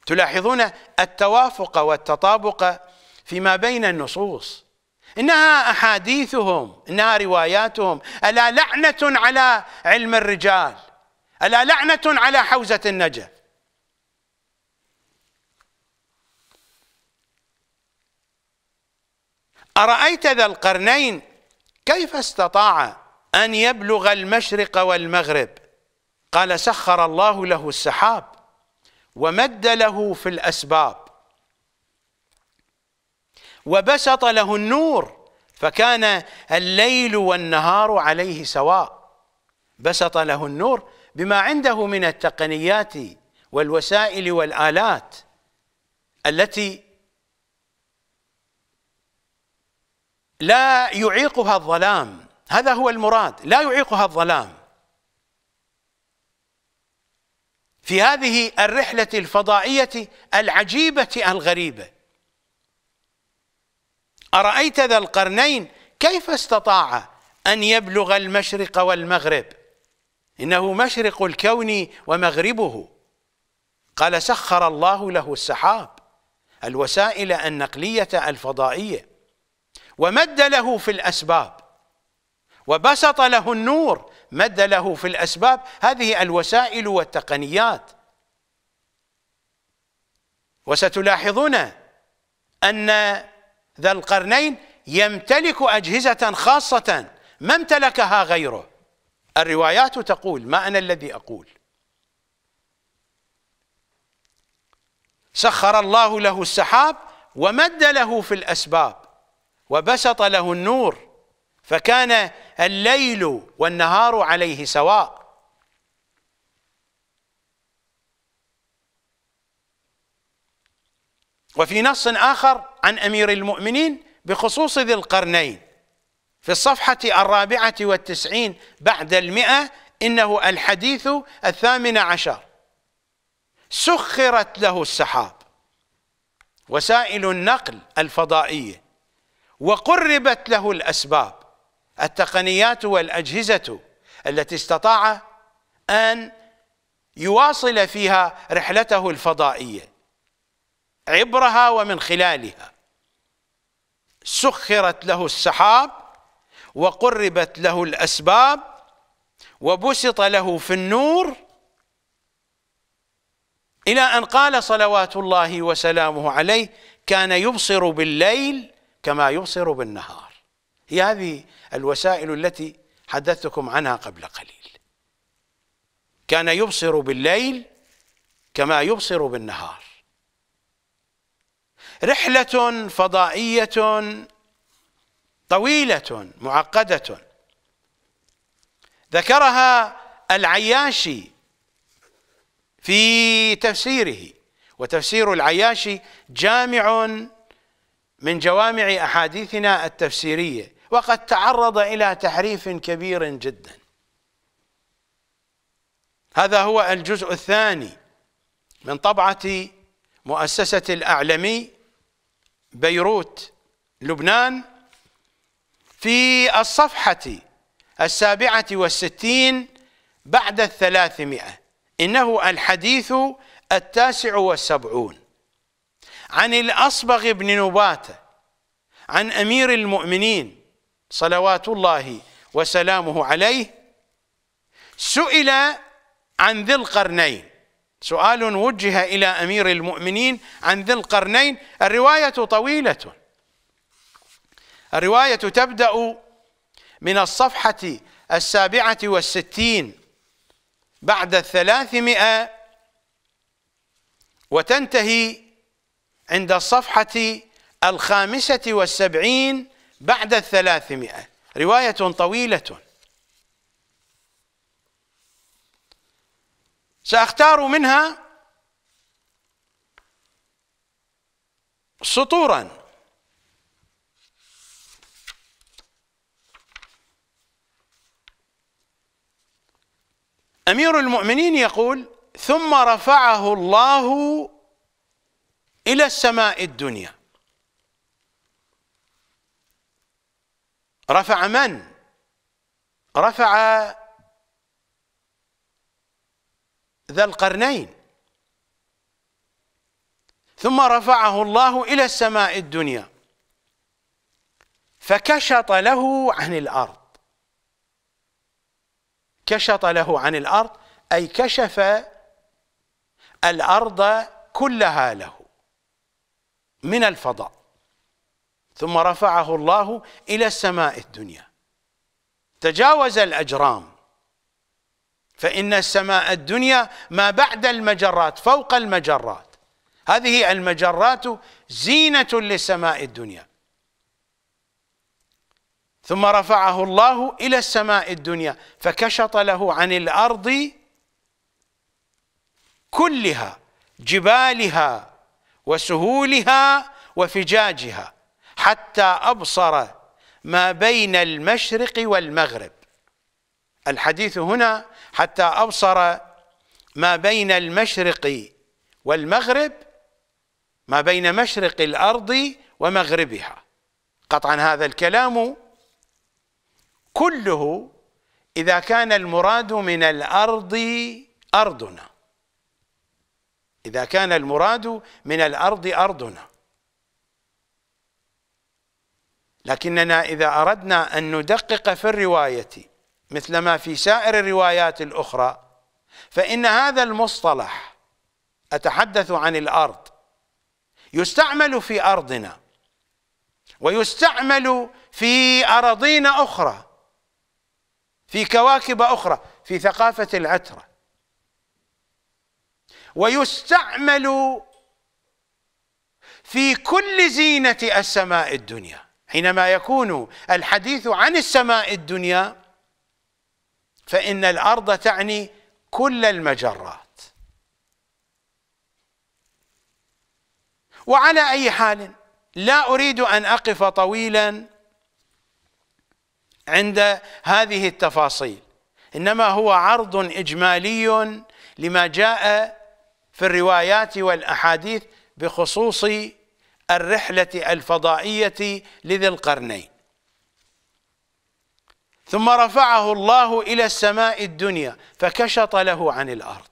تلاحظون التوافق والتطابق فيما بين النصوص إنها أحاديثهم إنها رواياتهم ألا لعنة على علم الرجال ألا لعنة على حوزة النجف أرأيت ذا القرنين كيف استطاع أن يبلغ المشرق والمغرب قال سخر الله له السحاب ومد له في الأسباب وبسط له النور فكان الليل والنهار عليه سواء بسط له النور بما عنده من التقنيات والوسائل والآلات التي لا يعيقها الظلام هذا هو المراد لا يعيقها الظلام في هذه الرحلة الفضائية العجيبة الغريبة أرأيت ذا القرنين كيف استطاع أن يبلغ المشرق والمغرب إنه مشرق الكون ومغربه قال سخر الله له السحاب الوسائل النقلية الفضائية ومد له في الأسباب وبسط له النور مد له في الأسباب هذه الوسائل والتقنيات وستلاحظون أن ذا القرنين يمتلك أجهزة خاصة ما امتلكها غيره الروايات تقول ما أنا الذي أقول سخر الله له السحاب ومد له في الأسباب وبسط له النور فكان الليل والنهار عليه سواء وفي نص آخر عن أمير المؤمنين بخصوص ذي القرنين في الصفحة الرابعة والتسعين بعد المئة إنه الحديث الثامن عشر سخرت له السحاب وسائل النقل الفضائيه وقربت له الأسباب التقنيات والأجهزة التي استطاع أن يواصل فيها رحلته الفضائية عبرها ومن خلالها سخرت له السحاب وقربت له الأسباب وبسط له في النور إلى أن قال صلوات الله وسلامه عليه كان يبصر بالليل كما يبصر بالنهار هي هذه الوسائل التي حدثتكم عنها قبل قليل كان يبصر بالليل كما يبصر بالنهار رحلة فضائية طويلة معقدة ذكرها العياشي في تفسيره وتفسير العياشي جامع من جوامع أحاديثنا التفسيرية وقد تعرض إلى تحريف كبير جدا هذا هو الجزء الثاني من طبعة مؤسسة الأعلمي بيروت لبنان في الصفحة السابعة والستين بعد الثلاثمائة إنه الحديث التاسع والسبعون عن الأصبغ بن نباتة عن أمير المؤمنين صلوات الله وسلامه عليه سئل عن ذي القرنين سؤال وجه إلى أمير المؤمنين عن ذي القرنين الرواية طويلة الرواية تبدأ من الصفحة السابعة والستين بعد الثلاثمائة وتنتهي عند الصفحة الخامسة والسبعين بعد الثلاثمائة رواية طويلة سأختار منها سطورا أمير المؤمنين يقول ثم رفعه الله إلى السماء الدنيا رفع من؟ رفع ذا القرنين ثم رفعه الله إلى السماء الدنيا فكشط له عن الأرض كشط له عن الأرض أي كشف الأرض كلها له من الفضاء ثم رفعه الله إلى السماء الدنيا تجاوز الأجرام فإن السماء الدنيا ما بعد المجرات فوق المجرات هذه المجرات زينة للسماء الدنيا ثم رفعه الله إلى السماء الدنيا فكشط له عن الأرض كلها جبالها وسهولها وفجاجها حتى أبصر ما بين المشرق والمغرب الحديث هنا حتى أبصر ما بين المشرق والمغرب ما بين مشرق الأرض ومغربها قطعا هذا الكلام كله إذا كان المراد من الأرض أرضنا إذا كان المراد من الأرض أرضنا لكننا إذا أردنا أن ندقق في الرواية مثلما في سائر الروايات الأخرى فإن هذا المصطلح أتحدث عن الأرض يستعمل في أرضنا ويستعمل في أراضينا أخرى في كواكب أخرى في ثقافة العترة ويستعمل في كل زينة السماء الدنيا حينما يكون الحديث عن السماء الدنيا فإن الأرض تعني كل المجرات وعلى أي حال لا أريد أن أقف طويلا عند هذه التفاصيل إنما هو عرض إجمالي لما جاء في الروايات والأحاديث بخصوص الرحلة الفضائية لذي القرنين ثم رفعه الله إلى السماء الدنيا فكشط له عن الأرض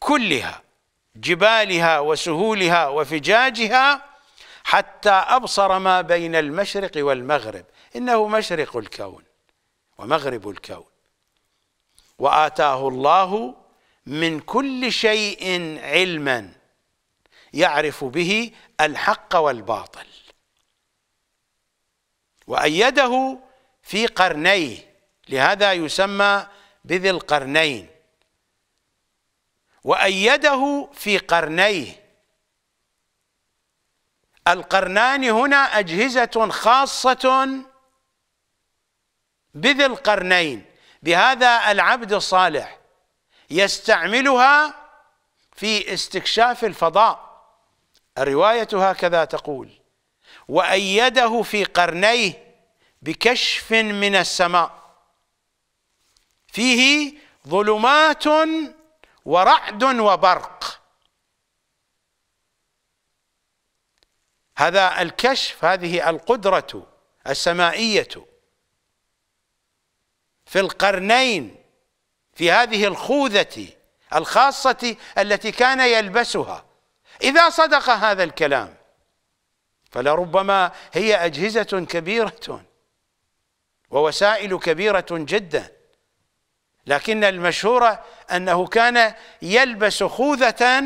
كلها جبالها وسهولها وفجاجها حتى أبصر ما بين المشرق والمغرب إنه مشرق الكون ومغرب الكون واتاه الله من كل شيء علما يعرف به الحق والباطل وايده في قرنيه لهذا يسمى بذي القرنين وايده في قرنيه القرنان هنا اجهزه خاصه بذي القرنين بهذا العبد الصالح يستعملها في استكشاف الفضاء الرواية هكذا تقول وأيده في قرنيه بكشف من السماء فيه ظلمات ورعد وبرق هذا الكشف هذه القدرة السمائية في القرنين في هذه الخوذة الخاصة التي كان يلبسها إذا صدق هذا الكلام فلربما هي أجهزة كبيرة ووسائل كبيرة جدا لكن المشهور أنه كان يلبس خوذة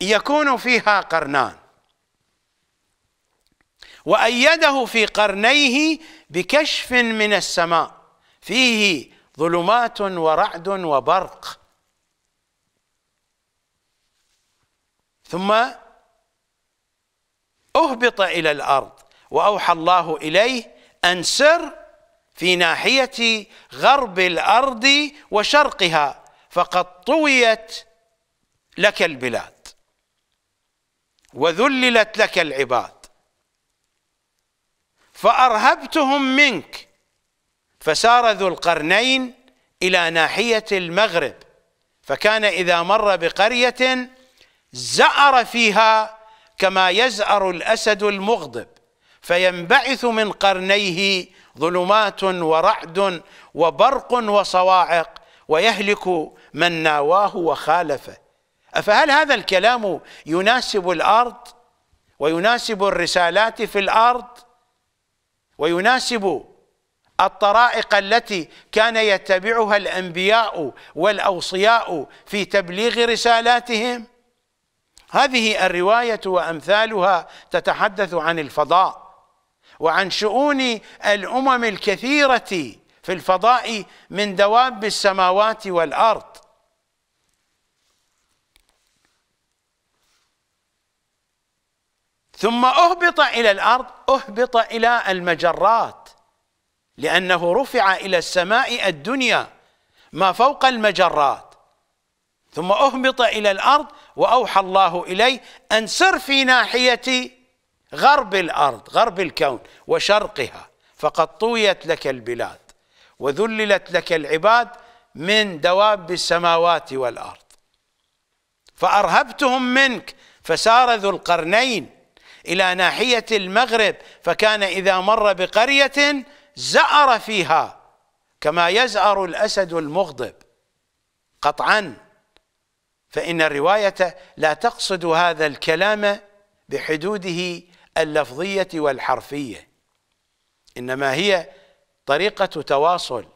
يكون فيها قرنان وأيده في قرنيه بكشف من السماء فيه ظلمات ورعد وبرق ثم أهبط إلى الأرض وأوحى الله إليه أن سر في ناحية غرب الأرض وشرقها فقد طويت لك البلاد وذللت لك العباد فأرهبتهم منك فسار ذو القرنين إلى ناحية المغرب فكان إذا مر بقرية زأر فيها كما يزأر الأسد المغضب فينبعث من قرنيه ظلمات ورعد وبرق وصواعق ويهلك من ناواه وخالفه أفهل هذا الكلام يناسب الأرض ويناسب الرسالات في الأرض؟ ويناسب الطرائق التي كان يتبعها الانبياء والاوصياء في تبليغ رسالاتهم هذه الروايه وامثالها تتحدث عن الفضاء وعن شؤون الامم الكثيره في الفضاء من دواب السماوات والارض ثم أهبط إلى الأرض أهبط إلى المجرات لأنه رفع إلى السماء الدنيا ما فوق المجرات ثم أهبط إلى الأرض وأوحى الله إليه أن سر في ناحية غرب الأرض غرب الكون وشرقها فقد طويت لك البلاد وذللت لك العباد من دواب السماوات والأرض فأرهبتهم منك فسار ذو القرنين إلى ناحية المغرب فكان إذا مر بقرية زأر فيها كما يزأر الأسد المغضب قطعا فإن الرواية لا تقصد هذا الكلام بحدوده اللفظية والحرفية إنما هي طريقة تواصل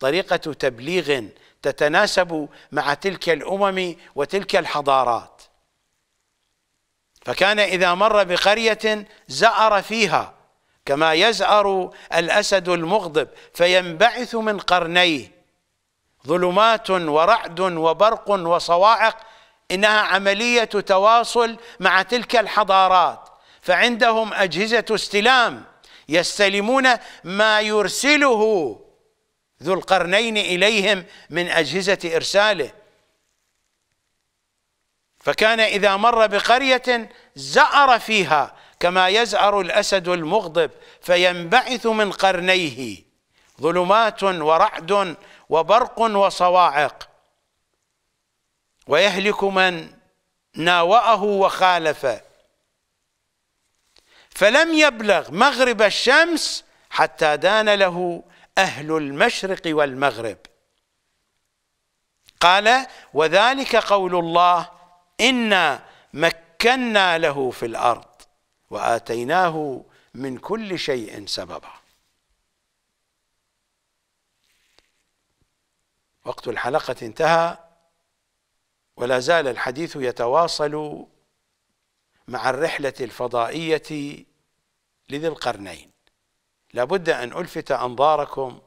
طريقة تبليغ تتناسب مع تلك الأمم وتلك الحضارات فكان إذا مر بقرية زأر فيها كما يزأر الأسد المغضب فينبعث من قرنيه ظلمات ورعد وبرق وصواعق إنها عملية تواصل مع تلك الحضارات فعندهم أجهزة استلام يستلمون ما يرسله ذو القرنين إليهم من أجهزة إرساله فكان إذا مر بقرية زأر فيها كما يزأر الأسد المغضب فينبعث من قرنيه ظلمات ورعد وبرق وصواعق ويهلك من ناوأه وخالفه فلم يبلغ مغرب الشمس حتى دان له أهل المشرق والمغرب قال وذلك قول الله إنا مكنا له في الأرض وآتيناه من كل شيء سببا وقت الحلقة انتهى ولا زال الحديث يتواصل مع الرحلة الفضائية لذي القرنين لابد أن ألفت أنظاركم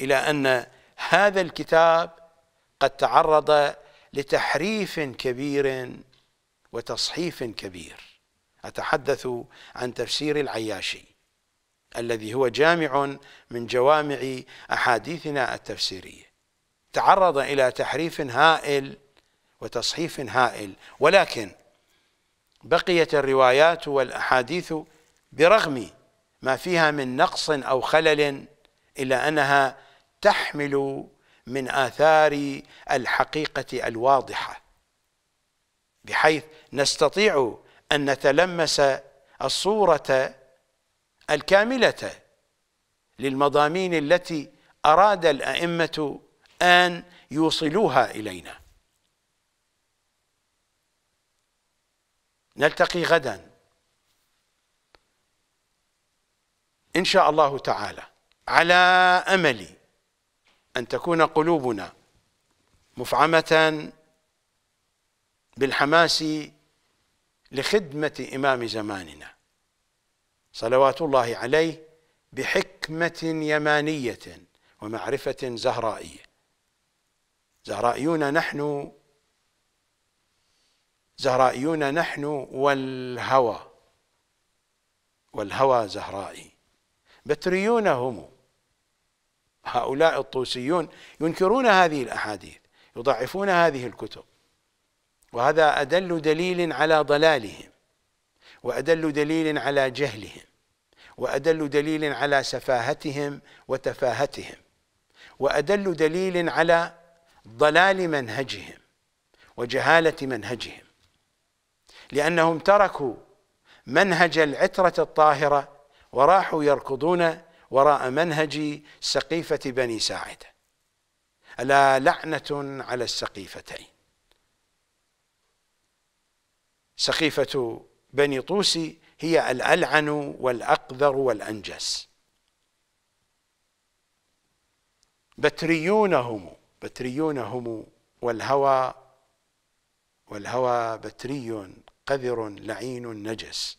إلى أن هذا الكتاب قد تعرض لتحريف كبير وتصحيف كبير أتحدث عن تفسير العياشي الذي هو جامع من جوامع أحاديثنا التفسيرية تعرض إلى تحريف هائل وتصحيف هائل ولكن بقيت الروايات والأحاديث برغم ما فيها من نقص أو خلل إلا أنها تحمل من آثار الحقيقة الواضحة بحيث نستطيع أن نتلمس الصورة الكاملة للمضامين التي أراد الأئمة أن يوصلوها إلينا نلتقي غدا إن شاء الله تعالى على أملي أن تكون قلوبنا مفعمة بالحماس لخدمة إمام زماننا صلوات الله عليه بحكمة يمانية ومعرفة زهرائية زهرائيون نحن زهرائيون نحن والهوى والهوى زهرائي بتريون هم هؤلاء الطوسيون ينكرون هذه الأحاديث يضعفون هذه الكتب وهذا أدل دليل على ضلالهم وأدل دليل على جهلهم وأدل دليل على سفاهتهم وتفاهتهم وأدل دليل على ضلال منهجهم وجهالة منهجهم لأنهم تركوا منهج العترة الطاهرة وراحوا يركضون وراء منهج سقيفة بني ساعدة ألا لعنة على السقيفتين سقيفة بني طوسي هي الألعن والأقذر والأنجس بتريونهم بتريونهم والهوى والهوى بتري قذر لعين نجس